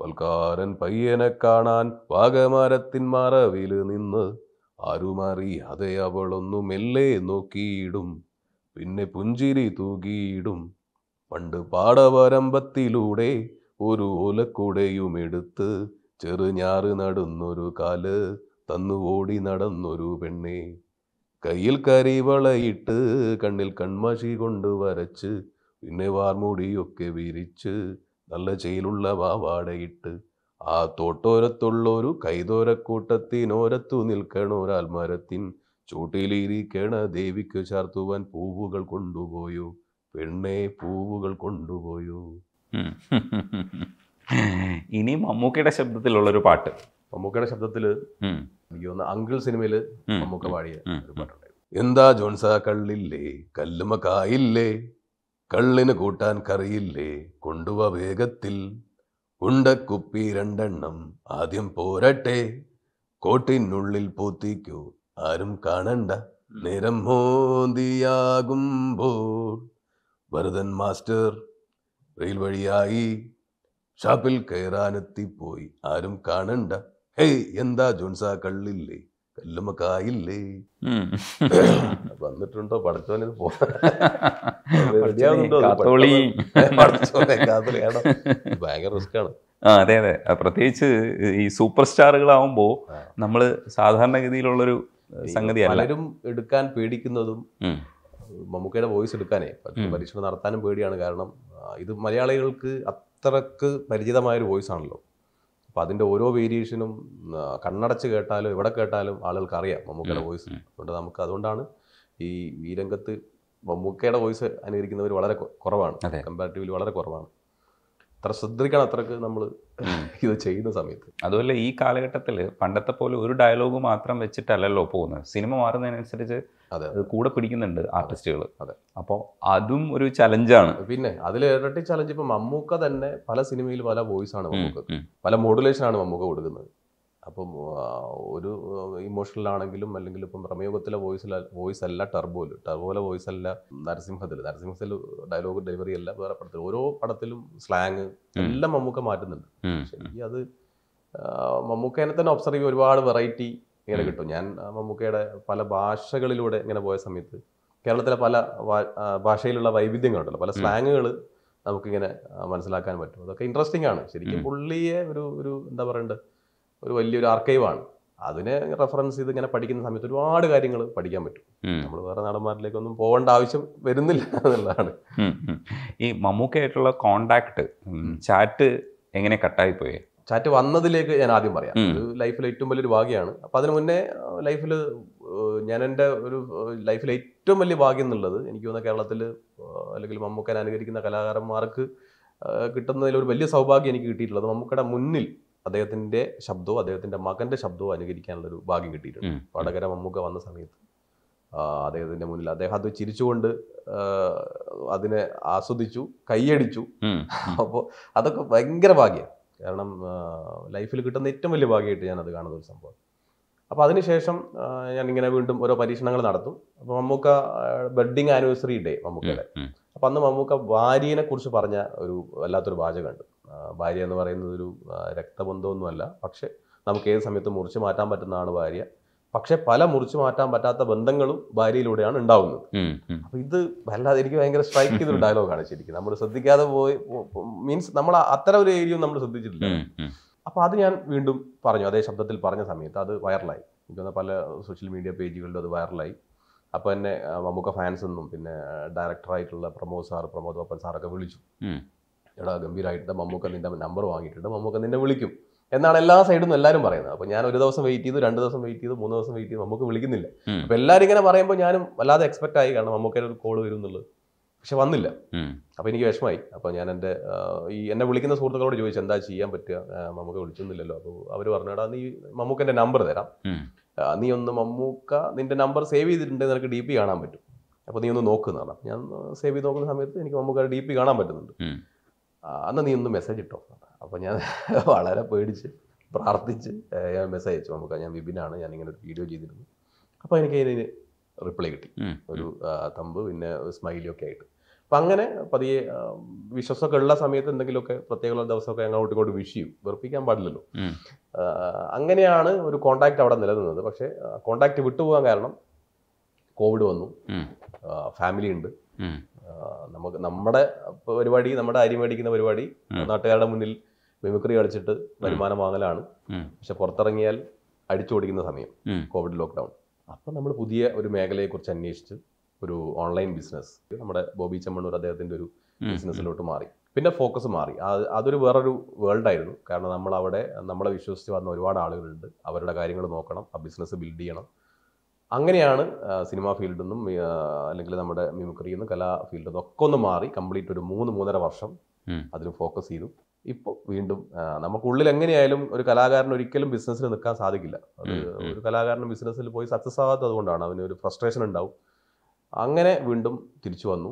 പൽക്കാരൻ പയ്യനെ കാണാൻ വാഗമരത്തിൻ മറവിൽ നിന്ന് ആരുമറിയാതെ അവളൊന്നു മെല്ലെ നോക്കിയിടും പിന്നെ പുഞ്ചിരി തൂകിയിടും പണ്ട് പാടവരമ്പത്തിലൂടെ ഒരു ഓലക്കുടയുമെടുത്ത് ചെറുഞാറ് നടന്നൊരു കാല് തന്നു ഓടി നടന്നൊരു പെണ്ണേ കയ്യിൽ വളയിട്ട് കണ്ണിൽ കൺമാശി കൊണ്ട് വരച്ച് പിന്നെ വാർമുടിയൊക്കെ വിരിച്ച് നല്ല ചെയിലുള്ള വാവാടയിട്ട് ആ തോട്ടോരത്തുള്ളൊരു കൈതോരക്കൂട്ടത്തിനോരത്തു ഒരാൽമരത്തിൻ ചൂട്ടിലിരിക്കണ ദേവിക്ക് ചാർത്തുവാൻ പൂവുകൾ കൊണ്ടുപോയോ പെണ്ണെ പൂവുകൾ കൊണ്ടുപോയോ ഇനി മമ്മൂക്കയുടെ ശബ്ദത്തിലുള്ളൊരു പാട്ട് മമ്മൂക്കയുടെ ശബ്ദത്തിൽ എനിക്ക് അങ്കിൾ സിനിമയിൽ നമുക്ക് പാടിയ ഒരു പാട്ടുണ്ടായിരുന്നു എന്താ ജോൺസ കള്ളില്ലേ കല്ലുമ കായില്ലേ കള്ളിന് കൂട്ടാൻ കറിയില്ലേ കൊണ്ടുവ വേഗത്തിൽ ഉണ്ടക്കുപ്പി രണ്ടെണ്ണം ആദ്യം പോരട്ടെ കോട്ടിനുള്ളിൽ പൂത്തിക്കോ ആരും കാണണ്ട നിരം മോന്തിയാകുമ്പോൾ ഭരതൻ മാസ്റ്റർ റെയിൽ വഴിയായി ഷാപ്പിൽ കയറാനെത്തിപ്പോയി ആരും കാണണ്ട ഹേയ് എന്താ ജോൺസാ കള്ളില്ലേ കല്ലുമ്മ കായില്ലേ വന്നിട്ടുണ്ടോ പഠിച്ചോനെ ഭയങ്കര റിസ്ക്കാണ് ആ അതെ അതെ പ്രത്യേകിച്ച് ഈ സൂപ്പർ സ്റ്റാറുകളാവുമ്പോൾ നമ്മൾ സാധാരണഗതിയിലുള്ളൊരു സംഗതി പലരും എടുക്കാൻ പേടിക്കുന്നതും മമ്മൂക്കയുടെ വോയിസ് എടുക്കാനേ പരീക്ഷണം നടത്താനും പേടിയാണ് കാരണം ഇത് മലയാളികൾക്ക് അത്രക്ക് പരിചിതമായ ഒരു വോയിസ് ആണല്ലോ അപ്പോൾ അതിൻ്റെ ഓരോ വേരിയേഷനും കണ്ണടച്ച് കേട്ടാലും എവിടെ കേട്ടാലും ആളുകൾക്ക് അറിയാം മമ്മൂക്കയുടെ വോയിസ് അതുകൊണ്ട് നമുക്ക് അതുകൊണ്ടാണ് ഈ ഈ രംഗത്ത് മമ്മൂക്കയുടെ വോയിസ് അനുകരിക്കുന്നവർ വളരെ കുറവാണ് കമ്പാരിറ്റീവ്ലി വളരെ കുറവാണ് അത്ര ശ്രദ്ധിക്കണം അത്രക്ക് നമ്മൾ ഇത് ചെയ്യുന്ന സമയത്ത് അതുപോലെ ഈ കാലഘട്ടത്തിൽ പണ്ടത്തെ പോലെ ഒരു ഡയലോഗ് മാത്രം വെച്ചിട്ടല്ലല്ലോ പോകുന്നത് സിനിമ മാറുന്നതിനനുസരിച്ച് കൂടെ പിടിക്കുന്നുണ്ട് ആർട്ടിസ്റ്റുകൾ അതെ അപ്പോൾ അതും ഒരു ചലഞ്ചാണ് പിന്നെ അതിൽ ഇരട്ടി ചലഞ്ച് ഇപ്പം മമ്മൂക്ക തന്നെ പല സിനിമയിൽ പല വോയിസ് ആണ് മമ്മൂക്ക് പല മോഡുലേഷൻ ആണ് മമ്മൂക്ക കൊടുക്കുന്നത് അപ്പം ഒരു ഇമോഷണലാണെങ്കിലും അല്ലെങ്കിൽ ഇപ്പം പ്രമേയത്തിലെ വോയിസിൽ വോയിസ് അല്ല ടർബോയിൽ ടർബോയിലെ വോയിസ് അല്ല നരസിംഹത്തിൽ നരസിംഹത്തിൽ ഡയലോഗ് ഡെലിവറി അല്ല വേറെ പടത്തിൽ ഓരോ പടത്തിലും സ്ലാങ് എല്ലാം മമ്മൂക്ക മാറ്റുന്നുണ്ട് ശരിക്കും അത് മമ്മൂക്കേനെ തന്നെ ഒബ്സർവ് ചെയ്യുക ഒരുപാട് വെറൈറ്റി ഇങ്ങനെ കിട്ടും ഞാൻ മമ്മൂക്കയുടെ പല ഭാഷകളിലൂടെ ഇങ്ങനെ പോയ സമയത്ത് കേരളത്തിലെ പല ഭാഷയിലുള്ള വൈവിധ്യങ്ങളുണ്ടല്ലോ പല സ്ലാങ്ങുകൾ നമുക്കിങ്ങനെ മനസ്സിലാക്കാൻ പറ്റും അതൊക്കെ ഇൻട്രസ്റ്റിംഗ് ആണ് ശരിക്കും പുള്ളിയെ ഒരു ഒരു എന്താ പറയണ്ടത് ഒരു വലിയൊരു ആർക്കൈവാണ് അതിനെ റെഫറൻസ് ചെയ്ത് ഇങ്ങനെ പഠിക്കുന്ന സമയത്ത് ഒരുപാട് കാര്യങ്ങൾ പഠിക്കാൻ പറ്റും നമ്മൾ വേറെ നടന്മാരിലേക്കൊന്നും പോകേണ്ട ആവശ്യം വരുന്നില്ല എന്നുള്ളതാണ് ഈ മമ്മൂക്കയായിട്ടുള്ള കോണ്ടാക്ട് ചാറ്റ് എങ്ങനെ കട്ടായി പോയേ ചാറ്റ് വന്നതിലേക്ക് ഞാൻ ആദ്യം പറയാം അത് ലൈഫിൽ ഏറ്റവും വലിയൊരു ഭാഗ്യമാണ് അപ്പം അതിന് മുന്നേ ലൈഫിൽ ഞാൻ എൻ്റെ ഒരു ലൈഫിൽ ഏറ്റവും വലിയ ഭാഗ്യം എന്നുള്ളത് എനിക്ക് തോന്നുന്ന കേരളത്തിൽ അല്ലെങ്കിൽ മമ്മൂക്കൻ അനുകരിക്കുന്ന കലാകാരന്മാർക്ക് കിട്ടുന്നതിൽ ഒരു വലിയ സൗഭാഗ്യം എനിക്ക് കിട്ടിയിട്ടുള്ളത് മമ്മൂക്കയുടെ മുന്നിൽ അദ്ദേഹത്തിന്റെ ശബ്ദവും അദ്ദേഹത്തിന്റെ മകന്റെ ശബ്ദവും അനുകരിക്കാനുള്ള ഒരു ഭാഗ്യം കിട്ടിയിട്ടുണ്ട് വടകര മമ്മൂക്ക വന്ന സമയത്ത് അദ്ദേഹത്തിന്റെ മുന്നിൽ അദ്ദേഹം അത് ചിരിച്ചുകൊണ്ട് അതിനെ ആസ്വദിച്ചു കൈയടിച്ചു അപ്പോൾ അതൊക്കെ ഭയങ്കര ഭാഗ്യം കാരണം ലൈഫിൽ കിട്ടുന്ന ഏറ്റവും വലിയ ഭാഗ്യമായിട്ട് ഞാൻ അത് കാണുന്ന ഒരു സംഭവം അപ്പോൾ അതിനുശേഷം ഞാൻ ഇങ്ങനെ വീണ്ടും ഓരോ പരീക്ഷണങ്ങൾ നടത്തും അപ്പോൾ മമ്മൂക്ക ബെഡിങ് ആനിവേഴ്സറി ഡേ മമ്മൂക്കയുടെ അപ്പം അന്ന് മമ്മൂക്ക ഭാര്യനെ കുറിച്ച് പറഞ്ഞ ഒരു വല്ലാത്തൊരു വാചകമുണ്ട് ഭാര്യ എന്ന് പറയുന്നത് ഒരു രക്തബന്ധമൊന്നുമല്ല പക്ഷേ നമുക്ക് ഏത് സമയത്ത് മുറിച്ച് മാറ്റാൻ പറ്റുന്നതാണ് ഭാര്യ പക്ഷെ പല മുറിച്ച് മാറ്റാൻ പറ്റാത്ത ബന്ധങ്ങളും ഭാര്യയിലൂടെയാണ് ഉണ്ടാവുന്നത് അപ്പൊ ഇത് വല്ലാതെ എനിക്ക് ഭയങ്കര സ്ട്രൈക്ക് ചെയ്തൊരു ഡയലോഗാണ് ശരിക്കും നമ്മൾ ശ്രദ്ധിക്കാതെ പോയി മീൻസ് നമ്മൾ അത്തരം ഒരു ഏരിയയും നമ്മൾ ശ്രദ്ധിച്ചിട്ടില്ല അപ്പൊ അത് ഞാൻ വീണ്ടും പറഞ്ഞു അതേ ശബ്ദത്തിൽ പറഞ്ഞ സമയത്ത് അത് വൈറലായി എനിക്ക് പല സോഷ്യൽ മീഡിയ പേജുകളിലും അത് വൈറലായി അപ്പൊ എന്നെ മമ്മൂക്ക ഫാൻസ് എന്നും പിന്നെ ഡയറക്ടറായിട്ടുള്ള പ്രമോദ് സാർ പ്രമോദ് പപ്പൻ സാറൊക്കെ വിളിച്ചു എടാ ഗംഭീരമായിട്ട് മമ്മൂക്ക നിന്റെ നമ്പർ വാങ്ങിയിട്ടുണ്ട് മമ്മൂക്ക നിന്നെ വിളിക്കും എന്നാണ് എല്ലാ സൈഡിൽ നിന്നും എല്ലാവരും പറയുന്നത് അപ്പോൾ ഞാൻ ഒരു ദിവസം വെയിറ്റ് ചെയ്തു രണ്ട് ദിവസം വെയിറ്റ് ചെയ്തു മൂന്ന് ദിവസം വെയിറ്റ് ചെയ്തു നമുക്ക് വിളിക്കുന്നില്ല അപ്പോൾ എല്ലാവരും ഇങ്ങനെ പറയുമ്പോൾ ഞാനും വല്ലാതെ എക്സ്പെക്ട് ആയി കാരണം മമ്മൂക്കയുടെ ഒരു കോൾ വരും എന്നുള്ളത് പക്ഷെ വന്നില്ല അപ്പോൾ എനിക്ക് വിഷമായി അപ്പോൾ ഞാൻ എന്റെ ഈ എന്നെ വിളിക്കുന്ന സുഹൃത്തുക്കളോട് ചോദിച്ചു എന്താ ചെയ്യാൻ പറ്റുക മമ്മൂക്ക വിളിച്ചൊന്നുമില്ലല്ലോ അപ്പോൾ അവർ പറഞ്ഞടാ നീ എന്റെ നമ്പർ തരാം നീ ഒന്ന് മമ്മൂക്ക നിന്റെ നമ്പർ സേവ് ചെയ്തിട്ടുണ്ട് നിനക്ക് ഡി പി കാണാൻ പറ്റും അപ്പോൾ നീ ഒന്ന് നോക്കുന്ന പറഞ്ഞു ഞാൻ സേവ് ചെയ്ത് നോക്കുന്ന സമയത്ത് എനിക്ക് മമ്മൂക്കയുടെ ഡി പി കാണാൻ പറ്റുന്നുണ്ട് അന്ന് നീ ഒന്ന് മെസ്സേജ് ഇട്ടോ അപ്പോൾ ഞാൻ വളരെ പേടിച്ച് പ്രാർത്ഥിച്ച് ഞാൻ മെസ്സേജ് അയച്ചു മമ്മൂക്ക ഞാൻ വിപിനാണ് ഞാൻ ഇങ്ങനെ ഒരു വീഡിയോ ചെയ്തിരുന്നു അപ്പോൾ എനിക്ക് അതിന് റിപ്ലൈ കിട്ടി ഒരു തമ്പ് പിന്നെ സ്മൈലി ഒക്കെ ആയിട്ട് അപ്പം അങ്ങനെ പതിയെ വിശ്വസമൊക്കെ ഉള്ള സമയത്ത് എന്തെങ്കിലുമൊക്കെ പ്രത്യേകമുള്ള ദിവസമൊക്കെ ഞങ്ങൾ ഇങ്ങോട്ട് വിഷ് ചെയ്യും വെറുപ്പിക്കാൻ പാടില്ലല്ലോ അങ്ങനെയാണ് ഒരു കോണ്ടാക്ട് അവിടെ നിലനിന്നത് പക്ഷേ കോണ്ടാക്ട് വിട്ടുപോകാൻ കാരണം കോവിഡ് വന്നു ഫാമിലി ഉണ്ട് നമുക്ക് നമ്മുടെ പരിപാടി നമ്മുടെ അരി മേടിക്കുന്ന പരിപാടി നാട്ടുകാരുടെ മുന്നിൽ മിമിക്രി കളിച്ചിട്ട് വരുമാനം വാങ്ങലാണ് പക്ഷെ പുറത്തിറങ്ങിയാൽ അടിച്ചോടിക്കുന്ന സമയം കോവിഡ് ലോക്ക്ഡൗൺ അപ്പം നമ്മൾ പുതിയ ഒരു മേഖലയെക്കുറിച്ച് അന്വേഷിച്ച് ഒരു ഓൺലൈൻ ബിസിനസ് നമ്മുടെ ബോബി ചമ്മണ്ണൂർ അദ്ദേഹത്തിൻ്റെ ഒരു ബിസിനസ്സിലോട്ട് മാറി പിന്നെ ഫോക്കസ് മാറി അതൊരു വേറൊരു ആയിരുന്നു കാരണം നമ്മൾ അവിടെ നമ്മളെ വിശ്വസിച്ച് വന്ന ഒരുപാട് ആളുകളുണ്ട് അവരുടെ കാര്യങ്ങൾ നോക്കണം ആ ബിസിനസ് ബിൽഡ് ചെയ്യണം അങ്ങനെയാണ് സിനിമാ ഫീൽഡിൽ നിന്നും അല്ലെങ്കിൽ നമ്മുടെ മിമിക്രിയിൽ നിന്നും കലാ ഫീൽഡിൽ നിന്നും ഒക്കെ ഒന്ന് മാറി കംപ്ലീറ്റ് ഒരു മൂന്ന് മൂന്നര വർഷം അതിൽ ഫോക്കസ് ചെയ്തു ഇപ്പോൾ വീണ്ടും നമുക്കുള്ളിൽ എങ്ങനെയായാലും ഒരു കലാകാരൻ ഒരിക്കലും ബിസിനസ്സിൽ നിൽക്കാൻ സാധിക്കില്ല ഒരു കലാകാരൻ ബിസിനസ്സിൽ പോയി സക്സസ് ആകാത്തത് കൊണ്ടാണ് അവന് ഒരു ഫ്രസ്ട്രേഷൻ ഉണ്ടാവും അങ്ങനെ വീണ്ടും തിരിച്ചു വന്നു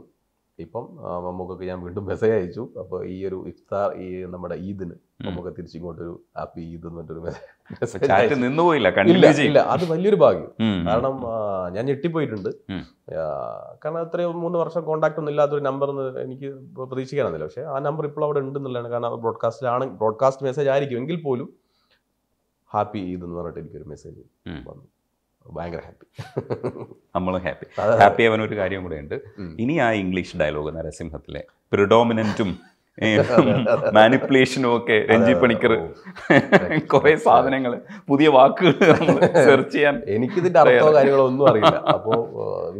ഇപ്പം മമ്മൂക്കൊക്കെ ഞാൻ വീണ്ടും മെസ്സേജ് അയച്ചു അപ്പോൾ ഈ ഒരു ഇഫ്താർ ഈ നമ്മുടെ ഈദിന് തിരിച്ചു തിരിച്ചിങ്ങോട്ടൊരു ഹാപ്പി ഈദ് എന്നിട്ടൊരു മെസ്സേജ് ഇല്ല അത് വലിയൊരു ഭാഗ്യം കാരണം ഞാൻ ഞെട്ടിപ്പോയിട്ടുണ്ട് കാരണം അത്രയും മൂന്ന് വർഷം കോണ്ടാക്ട് ഒന്നും ഇല്ലാത്തൊരു നമ്പർ എനിക്ക് പ്രതീക്ഷിക്കാനൊന്നുമില്ല പക്ഷേ ആ നമ്പർ ഇപ്പോൾ അവിടെ ഉണ്ടെന്നുള്ളതാണ് കാരണം ബ്രോഡ്കാസ്റ്റിലാണ് ബ്രോഡ്കാസ്റ്റ് മെസ്സേജ് ആയിരിക്കും എങ്കിൽ പോലും ഹാപ്പി ഈദ് എന്ന് പറഞ്ഞിട്ട് എനിക്കൊരു മെസ്സേജ് വന്നു ഭയങ്കര ഹാപ്പി നമ്മളും ഹാപ്പി ഹാപ്പി ആവാൻ ഒരു കാര്യം കൂടെ ഉണ്ട് ഇനി ആ ഇംഗ്ലീഷ് ഡയലോഗ് നരസിംഹത്തിലെ പ്രിഡോമിനൻറ്റും മാനിപ്പുലേഷനും ഒക്കെ രഞ്ജി പണിക്കർ കുറെ സാധനങ്ങൾ പുതിയ വാക്കുകൾ സെർച്ച് ചെയ്യാൻ എനിക്കിതിന്റെ അർത്ഥമോ കാര്യങ്ങളോ ഒന്നും അറിയില്ല അപ്പോൾ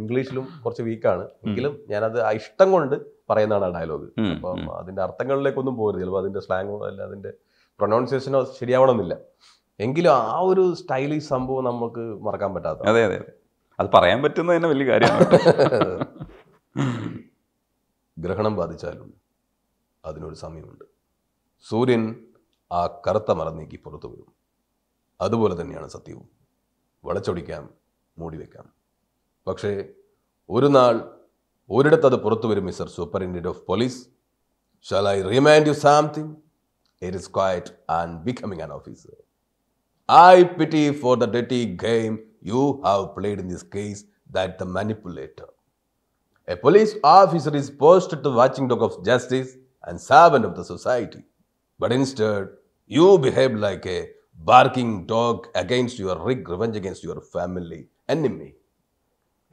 ഇംഗ്ലീഷിലും കുറച്ച് വീക്കാണ് എങ്കിലും ഞാനത് ഇഷ്ടം കൊണ്ട് പറയുന്നതാണ് ആ ഡയലോഗ് അപ്പം അതിന്റെ അർത്ഥങ്ങളിലേക്കൊന്നും പോകരുത് ചിലപ്പോൾ അതിന്റെ സ്ലാങ്ങോ അല്ല അതിന്റെ പ്രൊനൗൺസിയേഷനോ ശരിയാവണമെന്നില്ല എങ്കിലും ആ ഒരു സ്റ്റൈലിഷ് സംഭവം നമുക്ക് മറക്കാൻ പറ്റാത്ത അതെ അതെ അത് പറയാൻ പറ്റുന്ന തന്നെ വലിയ കാര്യമാണ് ഗ്രഹണം ബാധിച്ചാലും അതിനൊരു സമയമുണ്ട് സൂര്യൻ ആ കറുത്ത മറം നീക്കി പുറത്തു വരും അതുപോലെ തന്നെയാണ് സത്യവും വളച്ചൊടിക്കാം മൂടി വെക്കാം പക്ഷേ ഒരു നാൾ ഒരിടത്ത് അത് പുറത്തു വരും Mr superintendent of police shall I remind you something it is quite and becoming an officer I pity for the dirty game you have played in this case that the manipulator. A police officer is posted the watchdog of justice and servant of the society. But instead, you behave like a barking dog against your rig revenge against your family enemy.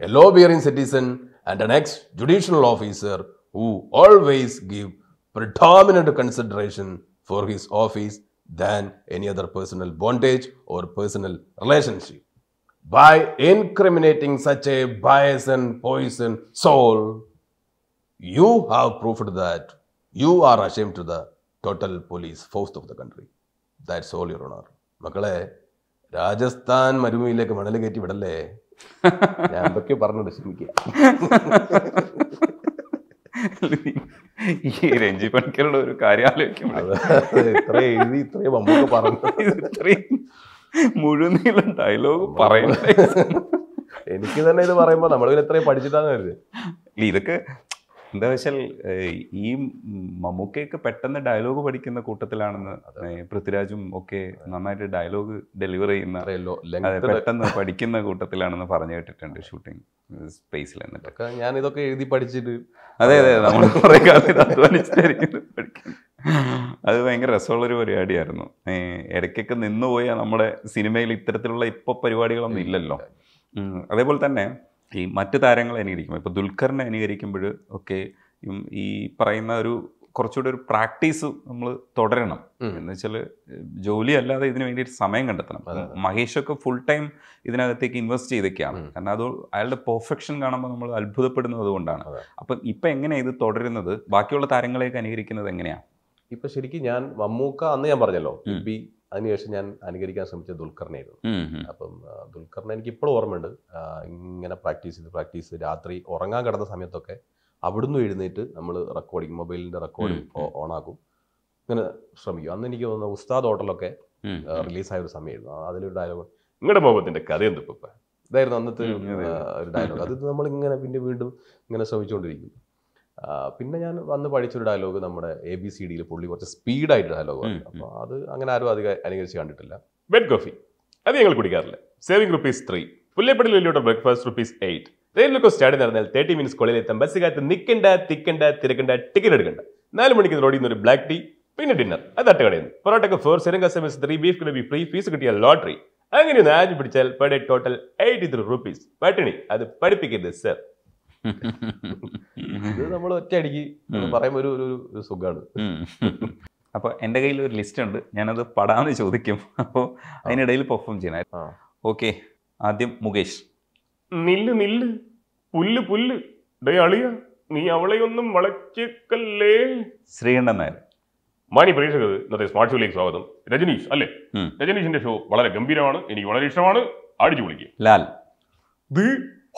A law-bearing citizen and an ex-judicial officer who always give predominant consideration for his office than any other personal bondage or personal relationship. By incriminating such a bias and poison soul, you have proved that you are ashamed to the total police force of the country. That's that's all your honour മക്കളെ രാജസ്ഥാൻ മരുഭൂമിയിലേക്ക് മണൽ കയറ്റി വിടല്ലേ ഞാൻ എന്തൊക്കെ പറഞ്ഞിട്ട് ശ്രമിക്കുക ഈ രഞ്ജി പണിക്കരുടെ ഒരു കാര്യം ആലോചിക്കുമ്പോൾ മുഴുനീളം ഡയലോഗ് പറയുന്നത് എനിക്ക് തന്നെ ഇത് പറയുമ്പോ നമ്മൾ ഇത്രയും പഠിച്ചിട്ടാന്ന് വരുന്നത് ഇതൊക്കെ എന്താ വെച്ചാൽ ഈ മമ്മൂക്കയൊക്കെ പെട്ടെന്ന് ഡയലോഗ് പഠിക്കുന്ന കൂട്ടത്തിലാണെന്ന് പൃഥ്വിരാജും ഒക്കെ നന്നായിട്ട് ഡയലോഗ് ഡെലിവർ ചെയ്യുന്ന പെട്ടെന്ന് പഠിക്കുന്ന കൂട്ടത്തിലാണെന്ന് പറഞ്ഞു കേട്ടിട്ടുണ്ട് ഷൂട്ടിംഗ് സ്പേസിൽ എന്നിട്ട് ഞാൻ ഇതൊക്കെ എഴുതി പഠിച്ചിട്ട് അതെ അതെ നമ്മൾ അത് ഭയങ്കര രസമുള്ളൊരു പരിപാടിയായിരുന്നു ഇടയ്ക്കൊക്കെ നിന്നുപോയാൽ നമ്മുടെ സിനിമയിൽ ഇത്തരത്തിലുള്ള ഇപ്പൊ പരിപാടികളൊന്നും ഇല്ലല്ലോ അതേപോലെ തന്നെ ഈ മറ്റ് താരങ്ങളെ അനുകരിക്കുമ്പോൾ ഇപ്പോൾ ദുൽഖറിനെ അനുകരിക്കുമ്പോൾ ഒക്കെ ഈ പറയുന്ന ഒരു കുറച്ചുകൂടി ഒരു പ്രാക്ടീസ് നമ്മൾ തുടരണം എന്ന് വെച്ചാൽ ജോലി അല്ലാതെ ഇതിനു വേണ്ടിയിട്ട് സമയം കണ്ടെത്തണം മഹേഷൊക്കെ ഫുൾ ടൈം ഇതിനകത്തേക്ക് ഇൻവെസ്റ്റ് ചെയ്തൊക്കെയാണ് കാരണം അത് അയാളുടെ പെർഫെക്ഷൻ കാണുമ്പോൾ നമ്മൾ അത്ഭുതപ്പെടുന്നത് അതുകൊണ്ടാണ് അപ്പം ഇപ്പം എങ്ങനെയാണ് ഇത് തുടരുന്നത് ബാക്കിയുള്ള താരങ്ങളെയൊക്കെ അനുകരിക്കുന്നത് എങ്ങനെയാണ് ഇപ്പം ശരിക്കും ഞാൻ മമ്മൂക്ക അന്ന് ഞാൻ പറഞ്ഞല്ലോ ബി അതിനുശേഷം ഞാൻ അനുകരിക്കാൻ ശ്രമിച്ച ആയിരുന്നു അപ്പം ദുൽഖറിനെ എനിക്ക് ഇപ്പോഴും ഓർമ്മയുണ്ട് ഇങ്ങനെ പ്രാക്ടീസ് ചെയ്ത് പ്രാക്ടീസ് രാത്രി ഉറങ്ങാൻ കിടന്ന സമയത്തൊക്കെ അവിടുന്ന് എഴുന്നേറ്റ് നമ്മൾ റെക്കോർഡിങ് മൊബൈലിൻ്റെ റെക്കോർഡിങ് ഓണാക്കും ഇങ്ങനെ ശ്രമിക്കും അന്ന് എനിക്ക് തോന്നുന്നു ഉസ്താദ് ഹോട്ടലൊക്കെ റിലീസായ ഒരു സമയമായിരുന്നു അതിലൊരു ഡയലോഗ് നിങ്ങളുടെ മുഖത്തിൻ്റെ കഥ എന്തിപ്പം ഇതായിരുന്നു അന്നത്തെ ഒരു ഡയലോഗ് അത് നമ്മൾ ഇങ്ങനെ പിന്നെ വീണ്ടും ഇങ്ങനെ ശ്രമിച്ചുകൊണ്ടിരിക്കും പിന്നെ ഞാൻ വന്ന് പഠിച്ചൊരു ഡയലോഗ് നമ്മുടെ എ ബി സി ഡിയിൽ പുള്ളി കുറച്ച് സ്പീഡായിട്ട് ഡയലോഗ് അപ്പോൾ അത് അങ്ങനെ ആരും അധികം അനുകരിച്ച് കണ്ടിട്ടില്ല ബെഡ് കോഫി അത് ഞങ്ങൾ കുടിക്കാറില്ല സേവിംഗ് റുപ്പീസ് ത്രീ പുല്ലേപ്പടി വലിയോട്ട് breakfast rupees eight railway start നടന്നാൽ തേർട്ടി മിനിറ്റ്സ് കോളിൽ ബസ് കാത്ത് നിൽക്കണ്ട തിക്കണ്ട തിരക്കണ്ട ടിക്കറ്റ് എടുക്കണ്ട നാല് മണിക്ക് റോഡിൽ നിന്ന് ഒരു ബ്ലാക്ക് ടീ പിന്നെ ഡിന്നർ അത് തട്ടുകടയിൽ നിന്ന് പൊറോട്ടയ്ക്ക് ഫോർ സെരംഗ സെമിസ് ത്രീ ബീഫ് കിലോ ബി ഫ്രീ ഫീസ് കിട്ടിയ ലോട്ടറി അങ്ങനെ ഒന്ന് ആജ് പിടിച്ചാൽ per day total eighty three rupees പട്ടിണി അത് പഠിപ്പിക്കരുത് സർ ഇത് നമ്മൾ ഒറ്റയടിക്ക് പറയുമ്പോൾ ഒരു ഒരു സുഖമാണ് അപ്പോൾ എൻ്റെ കയ്യിൽ ഒരു ലിസ്റ്റ് ഉണ്ട് ഞാനത് പടാന്ന് ചോദിക്കും അപ്പോൾ അതിനിടയിൽ പെർഫോം ചെയ്യണം ഓക്കെ ആദ്യം മുകേഷ് നില്ല് നില്ല് പുല്ല് പുല്ല് അളിയ നീ അവളെയൊന്നും വളച്ചേക്കല്ലേ ശ്രീകണ്ഠൻ നായർ മാനി പ്രേക്ഷകർ ഇന്നത്തെ സ്മാർട്ട് ഷോയിലേക്ക് സ്വാഗതം രജനീഷ് അല്ലേ രജനീഷിന്റെ ഷോ വളരെ ഗംഭീരമാണ് എനിക്ക് വളരെ ഇഷ്ടമാണ് ആടിച്ചു വിളിക്കുക ലാൽ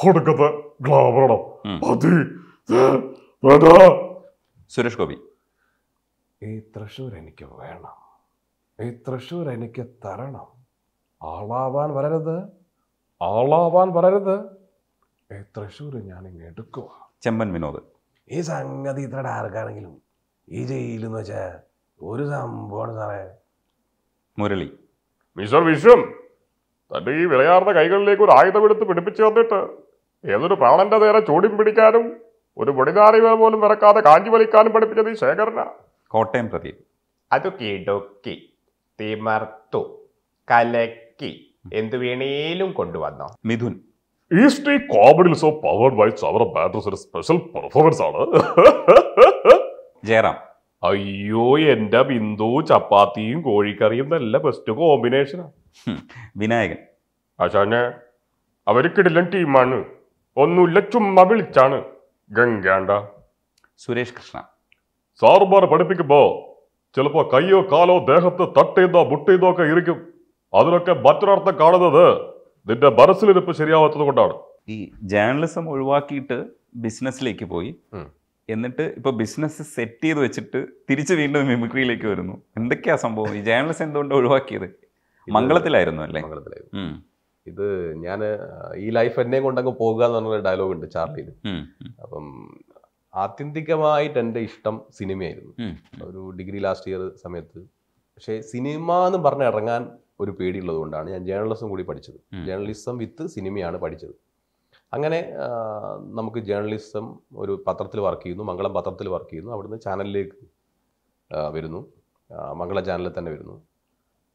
കൊടുക്കത്തെ ഗ്ലാവണം മതി സുരേഷ് ഗോപി ഈ തൃശ്ശൂർ എനിക്ക് വേണം ഈ തൃശ്ശൂർ എനിക്ക് തരണം ആളാവാൻ വരരുത് ആളാവാൻ വരരുത് ഈ തൃശ്ശൂർ ഞാൻ ഇങ്ങനെ എടുക്കുക ചെമ്പൻ വിനോദ് ഈ സംഗതി ഇത്രയുടെ ആർക്കാണെങ്കിലും ഈ ജയിലെന്ന് വെച്ചാൽ ഒരു സംഭവമാണ് സാറേ മുരളി മിസ്റ്റർ വിശ്വം തന്റെ ഈ വിളയാർന്ന കൈകളിലേക്ക് ഒരു ആയുധമെടുത്ത് പിടിപ്പിച്ചു വന്നിട്ട് ഏതൊരു പ്രാണന്റെ നേരെ ചൂടും പിടിക്കാനും ഒരു പൊടിനാറിവ പോലും ഇറക്കാതെ കാഞ്ചി വലിക്കാനും പഠിപ്പിച്ചത് ഈ ശേഖരന കോട്ടയം പ്രദീപ് അത് കിടുക്കി തിമർത്തു കലക്കി എന്തു വേണേലും കൊണ്ടുവന്നോ Mithun east comedy of powered by ചവർ ബാറ്റർസ് ഒരു സ്പെഷ്യൽ പെർഫോമൻസ് ആണ് ജയറാം അയ്യോ എൻ്റെ ബിന്ദു ചപ്പാത്തിയും കോഴിക്കറിയും നല്ല ബെസ്റ്റ് കോമ്പിനേഷനാണ് വിനായകൻ അശാനെ അവർക്കിടില്ല ടീമാണ് ഒന്നുമില്ല ചുമ്മാ വിളിച്ചാണ് ഗംഗാണ്ട സുരേഷ് കൃഷ്ണ സാറുമാർ പഠിപ്പിക്കുമ്പോ ചിലപ്പോ കയ്യോ കാലോ ദേഹത്ത് തട്ടീന്നോ മുട്ടീന്നോ ഒക്കെ ഇരിക്കും അതിനൊക്കെ മറ്റൊരർത്ഥം കാണുന്നത് നിന്റെ മനസ്സിലിരിപ്പ് ശരിയാവാത്തത് കൊണ്ടാണ് ഈ ജേർണലിസം ഒഴിവാക്കിയിട്ട് ബിസിനസ്സിലേക്ക് പോയി എന്നിട്ട് ഇപ്പൊ ബിസിനസ് സെറ്റ് ചെയ്ത് വെച്ചിട്ട് തിരിച്ച് വീണ്ടും മിമിക്രിയിലേക്ക് വരുന്നു എന്തൊക്കെയാ സംഭവം ഈ ജേർണലിസം എന്തുകൊണ്ട് ഒഴിവാക്കിയത് മംഗളത്തിലായിരുന്നു അല്ലേ മംഗളത്തിലായിരുന്നു ഇത് ഞാൻ ഈ ലൈഫ് എന്നെ കൊണ്ടങ്ങ് പോകുക എന്ന് പറഞ്ഞ ഡയലോഗ് ഉണ്ട് ചാർലിയിൽ അപ്പം ആത്യന്തികമായിട്ട് എൻ്റെ ഇഷ്ടം സിനിമയായിരുന്നു ഒരു ഡിഗ്രി ലാസ്റ്റ് ഇയർ സമയത്ത് പക്ഷേ സിനിമ എന്ന് പറഞ്ഞ് ഇറങ്ങാൻ ഒരു പേടിയുള്ളതുകൊണ്ടാണ് കൊണ്ടാണ് ഞാൻ ജേർണലിസം കൂടി പഠിച്ചത് ജേർണലിസം വിത്ത് സിനിമയാണ് പഠിച്ചത് അങ്ങനെ നമുക്ക് ജേർണലിസം ഒരു പത്രത്തിൽ വർക്ക് ചെയ്യുന്നു മംഗളം പത്രത്തിൽ വർക്ക് ചെയ്യുന്നു അവിടുന്ന് ചാനലിലേക്ക് വരുന്നു മംഗള ചാനലിൽ തന്നെ വരുന്നു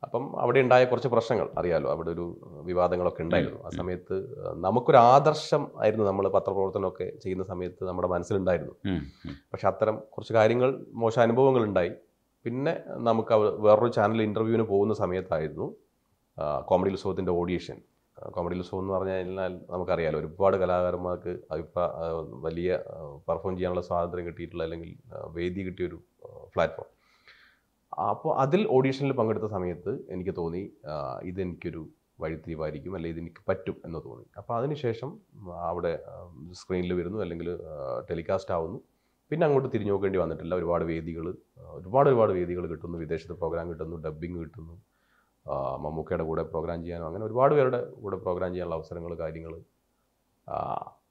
അപ്പം അവിടെ ഉണ്ടായ കുറച്ച് പ്രശ്നങ്ങൾ അറിയാലോ അവിടെ ഒരു വിവാദങ്ങളൊക്കെ ഉണ്ടായിരുന്നു ആ സമയത്ത് നമുക്കൊരു ആദർശം ആയിരുന്നു നമ്മൾ പത്രപ്രവർത്തനമൊക്കെ ചെയ്യുന്ന സമയത്ത് നമ്മുടെ മനസ്സിലുണ്ടായിരുന്നു പക്ഷെ അത്തരം കുറച്ച് കാര്യങ്ങൾ മോശ അനുഭവങ്ങൾ ഉണ്ടായി പിന്നെ നമുക്ക് വേറൊരു ചാനൽ ഇൻ്റർവ്യൂവിന് പോകുന്ന സമയത്തായിരുന്നു കോമഡി ഉത്സവത്തിൻ്റെ ഓഡിയേഷൻ കോമഡി ഉത്സവം എന്ന് പറഞ്ഞു കഴിഞ്ഞാൽ നമുക്കറിയാലോ ഒരുപാട് കലാകാരന്മാർക്ക് അഭിപ്രായ വലിയ പെർഫോം ചെയ്യാനുള്ള സ്വാതന്ത്ര്യം കിട്ടിയിട്ടുള്ള അല്ലെങ്കിൽ വേദി കിട്ടിയൊരു പ്ലാറ്റ്ഫോം അപ്പോൾ അതിൽ ഓഡീഷനിൽ പങ്കെടുത്ത സമയത്ത് എനിക്ക് തോന്നി ഇതെനിക്കൊരു വഴിത്തിരിവായിരിക്കും അല്ലെങ്കിൽ ഇതെനിക്ക് പറ്റും എന്ന് തോന്നി അപ്പോൾ അതിനുശേഷം അവിടെ സ്ക്രീനിൽ വരുന്നു അല്ലെങ്കിൽ ടെലികാസ്റ്റ് ആവുന്നു പിന്നെ അങ്ങോട്ട് തിരിഞ്ഞു നോക്കേണ്ടി വന്നിട്ടില്ല ഒരുപാട് വേദികൾ ഒരുപാട് ഒരുപാട് വേദികൾ കിട്ടുന്നു വിദേശത്ത് പ്രോഗ്രാം കിട്ടുന്നു ഡബ്ബിംഗ് കിട്ടുന്നു മമ്മൂക്കയുടെ കൂടെ പ്രോഗ്രാം ചെയ്യാനും അങ്ങനെ ഒരുപാട് പേരുടെ കൂടെ പ്രോഗ്രാം ചെയ്യാനുള്ള അവസരങ്ങൾ കാര്യങ്ങൾ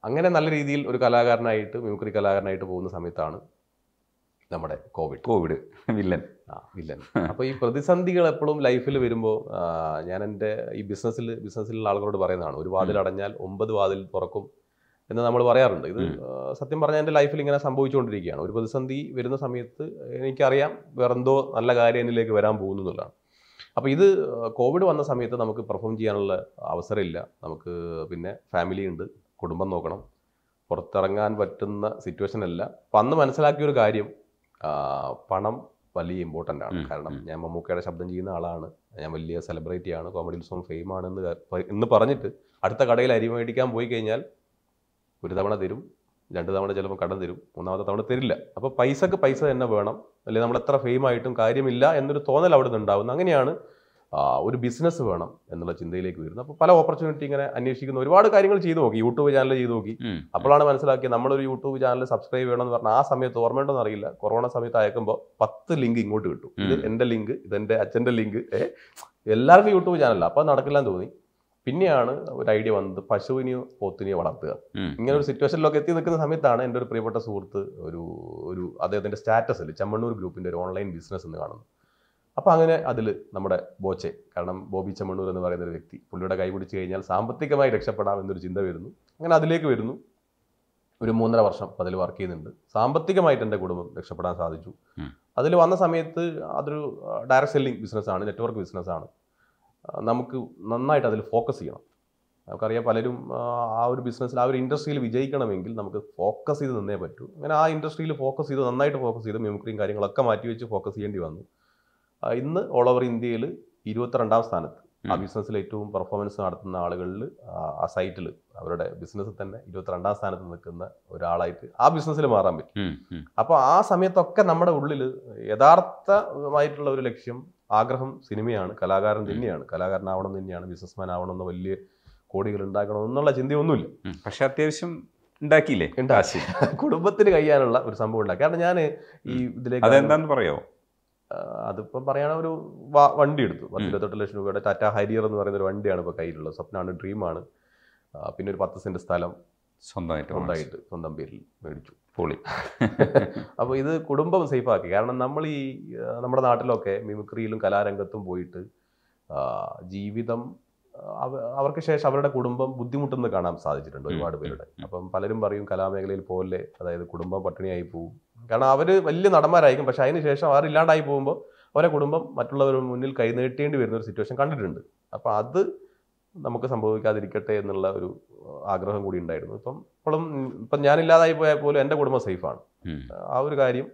അങ്ങനെ നല്ല രീതിയിൽ ഒരു കലാകാരനായിട്ട് മ്യൂക്കറി കലാകാരനായിട്ട് പോകുന്ന സമയത്താണ് നമ്മുടെ കോവിഡ് കോവിഡ് വില്ലൻ ഇല്ല അപ്പോൾ ഈ പ്രതിസന്ധികൾ എപ്പോഴും ലൈഫിൽ വരുമ്പോൾ ഞാൻ എൻ്റെ ഈ ബിസിനസ്സിൽ ബിസിനസ്സിലുള്ള ആളുകളോട് പറയുന്നതാണ് ഒരു വാതിൽ അടഞ്ഞാൽ ഒമ്പത് വാതിൽ തുറക്കും എന്ന് നമ്മൾ പറയാറുണ്ട് ഇത് സത്യം പറഞ്ഞാൽ എൻ്റെ ലൈഫിൽ ഇങ്ങനെ സംഭവിച്ചുകൊണ്ടിരിക്കുകയാണ് ഒരു പ്രതിസന്ധി വരുന്ന സമയത്ത് എനിക്കറിയാം വേറെന്തോ നല്ല കാര്യം എന്നിലേക്ക് വരാൻ പോകുന്നു എന്നുള്ളതാണ് അപ്പോൾ ഇത് കോവിഡ് വന്ന സമയത്ത് നമുക്ക് പെർഫോം ചെയ്യാനുള്ള അവസരമില്ല നമുക്ക് പിന്നെ ഫാമിലി ഉണ്ട് കുടുംബം നോക്കണം പുറത്തിറങ്ങാൻ പറ്റുന്ന സിറ്റുവേഷൻ അല്ല അപ്പം അന്ന് മനസ്സിലാക്കിയൊരു കാര്യം പണം വലിയ ഇമ്പോർട്ടൻ്റ് ആണ് കാരണം ഞാൻ മമ്മൂക്കയുടെ ശബ്ദം ചെയ്യുന്ന ആളാണ് ഞാൻ വലിയ സെലിബ്രിറ്റിയാണ് കോമഡി ഉത്സവം ഫെയിം ആണെന്ന് എന്ന് പറഞ്ഞിട്ട് അടുത്ത കടയിൽ അരി മേടിക്കാൻ പോയി കഴിഞ്ഞാൽ ഒരു തവണ തരും രണ്ട് തവണ ചിലപ്പോൾ കടം തരും മൂന്നാമത്തെ തവണ തരില്ല അപ്പോൾ പൈസക്ക് പൈസ തന്നെ വേണം അല്ലെങ്കിൽ നമ്മൾ എത്ര ഫെയിം ആയിട്ടും കാര്യമില്ല എന്നൊരു തോന്നൽ അവിടെ നിന്ന് ഉണ്ടാകുന്നു അങ്ങനെയാണ് ഒരു ബിസിനസ് വേണം എന്നുള്ള ചിന്തയിലേക്ക് വരുന്നു അപ്പോൾ പല ഓപ്പർച്യൂണിറ്റി ഇങ്ങനെ അന്വേഷിക്കുന്ന ഒരുപാട് കാര്യങ്ങൾ ചെയ്തു നോക്കി യൂട്യൂബ് ചാനൽ ചെയ്തു നോക്കി അപ്പോഴാണ് മനസ്സിലാക്കിയത് നമ്മളൊരു യൂട്യൂബ് ചാനൽ സബ്സ്ക്രൈബ് എന്ന് പറഞ്ഞാൽ ആ സമയത്ത് ഓർമ്മയുണ്ടോന്ന് അറിയില്ല കൊറോണ സമയത്ത് അയക്കുമ്പോൾ പത്ത് ലിങ്ക് ഇങ്ങോട്ട് കിട്ടും ഇത് എൻ്റെ ലിങ്ക് ഇത് എൻ്റെ അച്ഛൻ്റെ ലിങ്ക് എല്ലാവർക്കും യൂട്യൂബ് ചാനലാണ് അപ്പോൾ നടക്കില്ല തോന്നി പിന്നെയാണ് ഒരു ഐഡിയ വന്നത് പശുവിനെയോ പോത്തിനെയോ വളർത്തുക ഇങ്ങനെ ഒരു സിറ്റുവേഷനിലൊക്കെ എത്തി നിൽക്കുന്ന സമയത്താണ് എൻ്റെ ഒരു പ്രിയപ്പെട്ട സുഹൃത്ത് ഒരു ഒരു അദ്ദേഹത്തിൻ്റെ സ്റ്റാറ്റസിൽ ചെമ്മണ്ണൂർ ഗ്രൂപ്പിൻ്റെ ഒരു ഓൺലൈൻ ബിസിനസ് എന്ന് കാണുന്നത് അപ്പോൾ അങ്ങനെ അതിൽ നമ്മുടെ ബോച്ചെ കാരണം ബോബി ചമ്മണ്ണൂർ എന്ന് പറയുന്ന ഒരു വ്യക്തി പുള്ളിയുടെ കൈ പിടിച്ച് കഴിഞ്ഞാൽ സാമ്പത്തികമായി രക്ഷപ്പെടാം എന്നൊരു ചിന്ത വരുന്നു അങ്ങനെ അതിലേക്ക് വരുന്നു ഒരു മൂന്നര വർഷം അതിൽ വർക്ക് ചെയ്യുന്നുണ്ട് സാമ്പത്തികമായിട്ട് എൻ്റെ കുടുംബം രക്ഷപ്പെടാൻ സാധിച്ചു അതിൽ വന്ന സമയത്ത് അതൊരു ഡയറക്ട് സെല്ലിംഗ് ബിസിനസ്സാണ് നെറ്റ്വർക്ക് ബിസിനസ്സാണ് നമുക്ക് നന്നായിട്ട് അതിൽ ഫോക്കസ് ചെയ്യണം നമുക്കറിയാം പലരും ആ ഒരു ബിസിനസ്സിൽ ആ ഒരു ഇൻഡസ്ട്രിയിൽ വിജയിക്കണമെങ്കിൽ നമുക്ക് ഫോക്കസ് ചെയ്ത് നിന്നേ പറ്റൂ അങ്ങനെ ആ ഇൻഡസ്ട്രിയിൽ ഫോക്കസ് ചെയ്ത് നന്നായിട്ട് ഫോക്കസ് ചെയ്ത് മിമിക്രിയും കാര്യങ്ങളൊക്കെ മാറ്റി വെച്ച് ഫോക്കസ് ചെയ്യേണ്ടി വന്നു ഇന്ന് ഓൾ ഓവർ ഇന്ത്യയിൽ ഇരുപത്തിരണ്ടാം സ്ഥാനത്ത് ആ ബിസിനസ്സിൽ ഏറ്റവും പെർഫോമൻസ് നടത്തുന്ന ആളുകളിൽ ആ സൈറ്റിൽ അവരുടെ ബിസിനസ്സിൽ തന്നെ ഇരുപത്തിരണ്ടാം സ്ഥാനത്ത് നിൽക്കുന്ന ഒരാളായിട്ട് ആ ബിസിനസ്സിൽ മാറാൻ പറ്റും അപ്പോൾ ആ സമയത്തൊക്കെ നമ്മുടെ ഉള്ളിൽ യഥാർത്ഥമായിട്ടുള്ള ഒരു ലക്ഷ്യം ആഗ്രഹം സിനിമയാണ് കലാകാരൻ തന്നെയാണ് കലാകാരനാവണം തന്നെയാണ് ബിസിനസ്മാൻ ആവണം എന്ന വലിയ കോടികൾ ഉണ്ടാക്കണം എന്നുള്ള ചിന്തയൊന്നുമില്ല പക്ഷെ അത്യാവശ്യം ഉണ്ടാക്കിയില്ലേ കുടുംബത്തിന് കഴിയാനുള്ള ഒരു സംഭവം ഉണ്ടാക്കി കാരണം ഞാൻ ഈ ഇതിലേക്ക് അതെന്താന്ന് പറയാമോ അതിപ്പോൾ പറയുകയാണെ ഒരു വണ്ടി എടുത്തു പത്ത് ഇരുപത്തെട്ട് ലക്ഷം രൂപയുടെ ടാറ്റ ഹരിയർ എന്ന് പറയുന്ന ഒരു വണ്ടിയാണ് ഇപ്പോൾ കയ്യിലുള്ളത് സ്വപ്നമാണ് ഡ്രീമാണ് പിന്നെ ഒരു പത്ത് സെൻറ്റ് സ്ഥലം സ്വന്തമായിട്ട് സ്വന്തമായിട്ട് സ്വന്തം പേരിൽ മേടിച്ചു പൊളി അപ്പോൾ ഇത് കുടുംബം സേഫാക്കി കാരണം നമ്മൾ ഈ നമ്മുടെ നാട്ടിലൊക്കെ മിമിക്രിയിലും കലാരംഗത്തും പോയിട്ട് ജീവിതം അവർക്ക് ശേഷം അവരുടെ കുടുംബം ബുദ്ധിമുട്ടെന്ന് കാണാൻ സാധിച്ചിട്ടുണ്ട് ഒരുപാട് പേരുടെ അപ്പം പലരും പറയും കലാമേഖലയിൽ പോലെ അതായത് കുടുംബം പട്ടിണിയായി പോവും കാരണം അവർ വലിയ നടന്മാരായിരിക്കും പക്ഷെ അതിനുശേഷം അവർ ഇല്ലാണ്ടായി പോകുമ്പോൾ അവരെ കുടുംബം മറ്റുള്ളവരുടെ മുന്നിൽ കൈനീട്ടേണ്ടി വരുന്ന ഒരു സിറ്റുവേഷൻ കണ്ടിട്ടുണ്ട് അപ്പോൾ അത് നമുക്ക് സംഭവിക്കാതിരിക്കട്ടെ എന്നുള്ള ഒരു ആഗ്രഹം കൂടി ഉണ്ടായിരുന്നു ഇപ്പം ഇപ്പോഴും ഇപ്പം ഞാനില്ലാതായി പോയാൽ പോലും എൻ്റെ കുടുംബം സേഫാണ് ആ ഒരു കാര്യം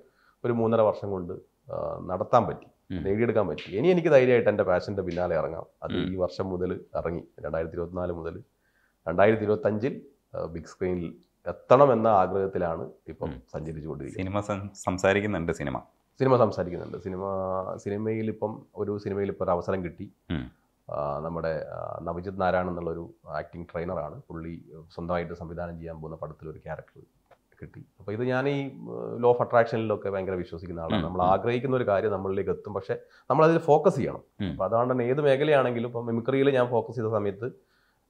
ഒരു മൂന്നര വർഷം കൊണ്ട് നടത്താൻ പറ്റി നേടിയെടുക്കാൻ പറ്റി ഇനി എനിക്ക് ധൈര്യമായിട്ട് എൻ്റെ പാഷൻ്റെ പിന്നാലെ ഇറങ്ങാം അത് ഈ വർഷം മുതൽ ഇറങ്ങി രണ്ടായിരത്തി ഇരുപത്തിനാല് മുതൽ രണ്ടായിരത്തി ഇരുപത്തഞ്ചിൽ ബിഗ് സ്ക്രീനിൽ എത്തണം എന്ന ആഗ്രഹത്തിലാണ് ഇപ്പം സഞ്ചരിച്ചുകൊണ്ടിരിക്കുന്നത് സിനിമ സംസാരിക്കുന്നുണ്ട് സിനിമ സിനിമ സംസാരിക്കുന്നുണ്ട് സിനിമ സിനിമയിൽ ഇപ്പം ഒരു സിനിമയിൽ ഇപ്പോൾ ഒരു അവസരം കിട്ടി നമ്മുടെ നവജിത് നാരായൺ എന്നുള്ളൊരു ആക്ടിങ് ട്രെയിനറാണ് പുള്ളി സ്വന്തമായിട്ട് സംവിധാനം ചെയ്യാൻ പോകുന്ന പടത്തിൽ ഒരു ക്യാരക്ടർ കിട്ടി അപ്പോൾ ഇത് ഞാൻ ഈ ലോ ഓഫ് അട്രാക്ഷനിലൊക്കെ ഭയങ്കര വിശ്വസിക്കുന്ന ആളാണ് നമ്മൾ ആഗ്രഹിക്കുന്ന ഒരു കാര്യം നമ്മളിലേക്ക് എത്തും പക്ഷേ നമ്മൾ അതിൽ ഫോക്കസ് ചെയ്യണം അപ്പോൾ അതുകൊണ്ട് തന്നെ ഏത് മേഖലയാണെങ്കിലും ഇപ്പം മിമിക്രിയിൽ ഞാൻ ഫോക്കസ് ചെയ്ത സമയത്ത്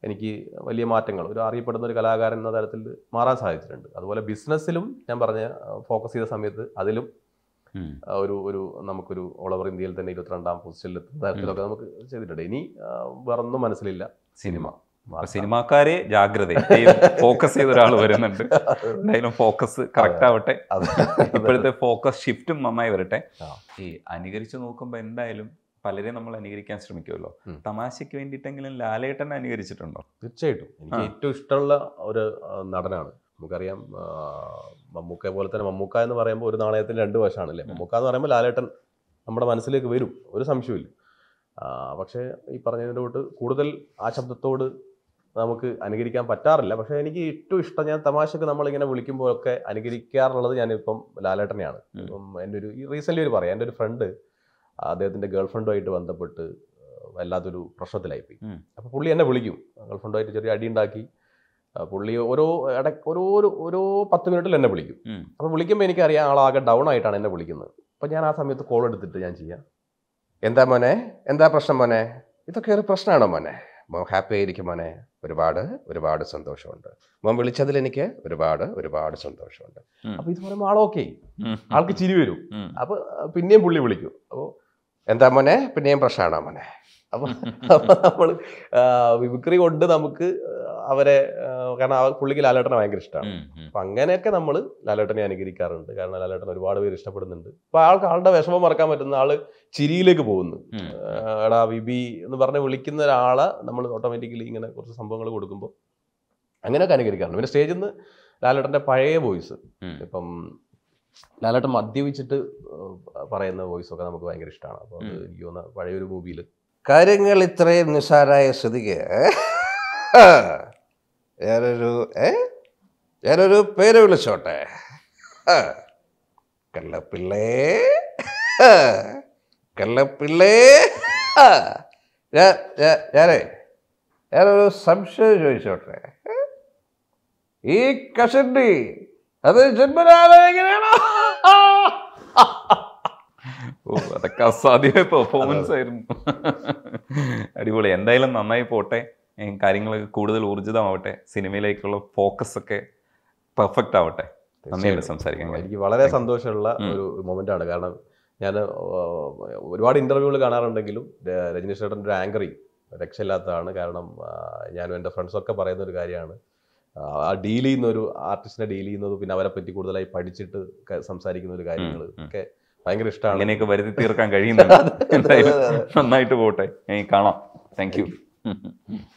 എനിക്ക് വലിയ മാറ്റങ്ങൾ ഒരു അറിയപ്പെടുന്ന ഒരു കലാകാരൻ എന്ന തരത്തിൽ മാറാൻ സാധിച്ചിട്ടുണ്ട് അതുപോലെ ബിസിനസ്സിലും ഞാൻ പറഞ്ഞ ഫോക്കസ് ചെയ്ത സമയത്ത് അതിലും ഒരു ഒരു നമുക്കൊരു ഓൾ ഓവർ ഇന്ത്യയിൽ തന്നെ ഇരുപത്തിരണ്ടാം പൊസിഷനിൽ തരത്തിലൊക്കെ നമുക്ക് ചെയ്തിട്ടുണ്ട് ഇനി വേറൊന്നും മനസ്സിലില്ല സിനിമ സിനിമാക്കാരെ ജാഗ്രത ഫോക്കസ് ചെയ്ത ഒരാൾ വരുന്നുണ്ട് എന്തായാലും ഫോക്കസ് കറക്റ്റ് ആവട്ടെ ഇപ്പോഴത്തെ ഫോക്കസ് ഷിഫ്റ്റും നന്നായി വരട്ടെ ഈ അനുകരിച്ച് നോക്കുമ്പോൾ എന്തായാലും പലരെ നമ്മൾ അനുകരിക്കാൻ ശ്രമിക്കുമല്ലോ തമാശയ്ക്ക് വേണ്ടിയിട്ടെങ്കിലും ലാലേട്ടൻ അനുകരിച്ചിട്ടുണ്ടോ തീർച്ചയായിട്ടും എനിക്ക് ഏറ്റവും ഇഷ്ടമുള്ള ഒരു നടനാണ് നമുക്കറിയാം മമ്മൂക്ക പോലെ തന്നെ മമ്മൂക്ക എന്ന് പറയുമ്പോൾ ഒരു നാണയത്തിന് രണ്ട് അല്ലേ മമ്മൂക്ക എന്ന് പറയുമ്പോൾ ലാലേട്ടൻ നമ്മുടെ മനസ്സിലേക്ക് വരും ഒരു സംശയമില്ല പക്ഷേ ഈ പറഞ്ഞതിൻ്റെ കൂടുതൽ ആ ശബ്ദത്തോട് നമുക്ക് അനുകരിക്കാൻ പറ്റാറില്ല പക്ഷേ എനിക്ക് ഏറ്റവും ഇഷ്ടം ഞാൻ തമാശക്ക് നമ്മളിങ്ങനെ വിളിക്കുമ്പോഴൊക്കെ അനുകരിക്കാറുള്ളത് ഞാനിപ്പം ലാലേട്ടനെയാണ് ഇപ്പം എൻ്റെ ഒരു റീസെൻ്റ് ഒരു പറയാം എൻ്റെ ഒരു ഫ്രണ്ട് അദ്ദേഹത്തിൻ്റെ ഗേൾഫ്രണ്ടുമായിട്ട് ബന്ധപ്പെട്ട് വല്ലാത്തൊരു പ്രശ്നത്തിലായിപ്പോയി അപ്പോൾ പുള്ളി എന്നെ വിളിക്കും ഗേൾഫ്രണ്ടുമായിട്ട് ചെറിയ അടി ഉണ്ടാക്കി പുള്ളി ഓരോ ഇട ഓരോ ഓരോ പത്ത് മിനിറ്റിൽ എന്നെ വിളിക്കും അപ്പോൾ വിളിക്കുമ്പോൾ എനിക്കറിയാം ആളാകെ ഡൗൺ ആയിട്ടാണ് എന്നെ വിളിക്കുന്നത് അപ്പോൾ ഞാൻ ആ സമയത്ത് കോൾ എടുത്തിട്ട് ഞാൻ ചെയ്യാം എന്താ മോനെ എന്താ പ്രശ്നം മോനെ ഇതൊക്കെ ഒരു പ്രശ്നമാണോ മോനെ ഹാപ്പി ആയിരിക്കും മോനെ ഒരുപാട് ഒരുപാട് സന്തോഷമുണ്ട് മോൻ വിളിച്ചതിൽ എനിക്ക് ഒരുപാട് ഒരുപാട് സന്തോഷമുണ്ട് അപ്പോൾ ഇത് പറയുമ്പോൾ ആളോക്കെ ആൾക്ക് ചിരി വരും അപ്പോൾ പിന്നെയും പുള്ളി വിളിക്കും അപ്പോൾ എന്താ മോനെ പിന്നെയും പ്രശ്നമാണ് മോനെ അപ്പം നമ്മൾ വിക്രി കൊണ്ട് നമുക്ക് അവരെ കാരണം ആ പുള്ളിക്ക് ലാലേട്ടനെ ഭയങ്കര ഇഷ്ടമാണ് അപ്പൊ അങ്ങനെയൊക്കെ നമ്മൾ ലാലേട്ടനെ അനുകരിക്കാറുണ്ട് കാരണം ലാലേട്ടൻ ഒരുപാട് പേര് ഇഷ്ടപ്പെടുന്നുണ്ട് അപ്പൊ ആൾക്ക് ആളുടെ വിഷമം മറക്കാൻ പറ്റുന്ന ആള് ചിരിയിലേക്ക് പോകുന്നു എടാ വിബി എന്ന് പറഞ്ഞ് വിളിക്കുന്ന ഒരാളെ നമ്മൾ ഓട്ടോമാറ്റിക്കലി ഇങ്ങനെ കുറച്ച് സംഭവങ്ങൾ കൊടുക്കുമ്പോൾ അങ്ങനെയൊക്കെ അനുകരിക്കാറുണ്ട് പിന്നെ സ്റ്റേജിൽ നിന്ന് ലാലേട്ടൻ്റെ പഴയ വോയിസ് ഇപ്പം ലാലേട്ടൻ മദ്യപിച്ചിട്ട് പറയുന്ന വോയിസ് ഒക്കെ നമുക്ക് ഭയങ്കര ഇഷ്ടമാണ് അപ്പൊ എനിക്ക് തോന്നുന്ന പഴയൊരു മൂവിയിൽ കാര്യങ്ങൾ ഇത്രയും നിസാരായ സ്ഥിതിക്ക് ഞാനൊരു ഏ ഞാനൊരു പേര് വിളിച്ചോട്ടെ കള്ളപ്പിള്ളേ കള്ളപ്പിള്ളേ ഞാനേ ഞാനൊരു സംശയം ചോദിച്ചോട്ടെ ഈ കഷണ്ടി അത് ജന്മനാലോചനയാണോ ഓ അതൊക്കെ അസാധ്യ പെർഫോമൻസ് ആയിരുന്നു അടിപൊളി എന്തായാലും നന്നായി പോട്ടെ കാര്യങ്ങളൊക്കെ കൂടുതൽ ഊർജിതമാവട്ടെ സിനിമയിലേക്കുള്ള ഫോക്കസ് ഒക്കെ പെർഫെക്റ്റ് ആവട്ടെ നന്ദിയുണ്ട് സംസാരിക്കാൻ എനിക്ക് വളരെ സന്തോഷമുള്ള ഒരു മൊമെന്റ് ആണ് കാരണം ഞാൻ ഒരുപാട് ഇന്റർവ്യൂകൾ കാണാറുണ്ടെങ്കിലും രജനീഷ് ചേട്ടൻ്റെ ഒരു ആങ്കറിങ് രക്ഷയില്ലാത്തതാണ് കാരണം ഞാനും എൻ്റെ ഫ്രണ്ട്സൊക്കെ പറയുന്ന ഒരു കാര്യമാണ് ആ ഡീൽ ചെയ്യുന്ന ഒരു ആർട്ടിസ്റ്റിനെ ഡീൽ ചെയ്യുന്നത് പിന്നെ അവരെ പറ്റി കൂടുതലായി പഠിച്ചിട്ട് സംസാരിക്കുന്ന ഒരു കാര്യങ്ങൾ ഒക്കെ ഭയങ്കര ഇഷ്ടമാണ് ഇങ്ങനെയൊക്കെ വരുത്തി തീർക്കാൻ കഴിയുന്നത് നന്നായിട്ട് പോട്ടെ കാണാം താങ്ക് യു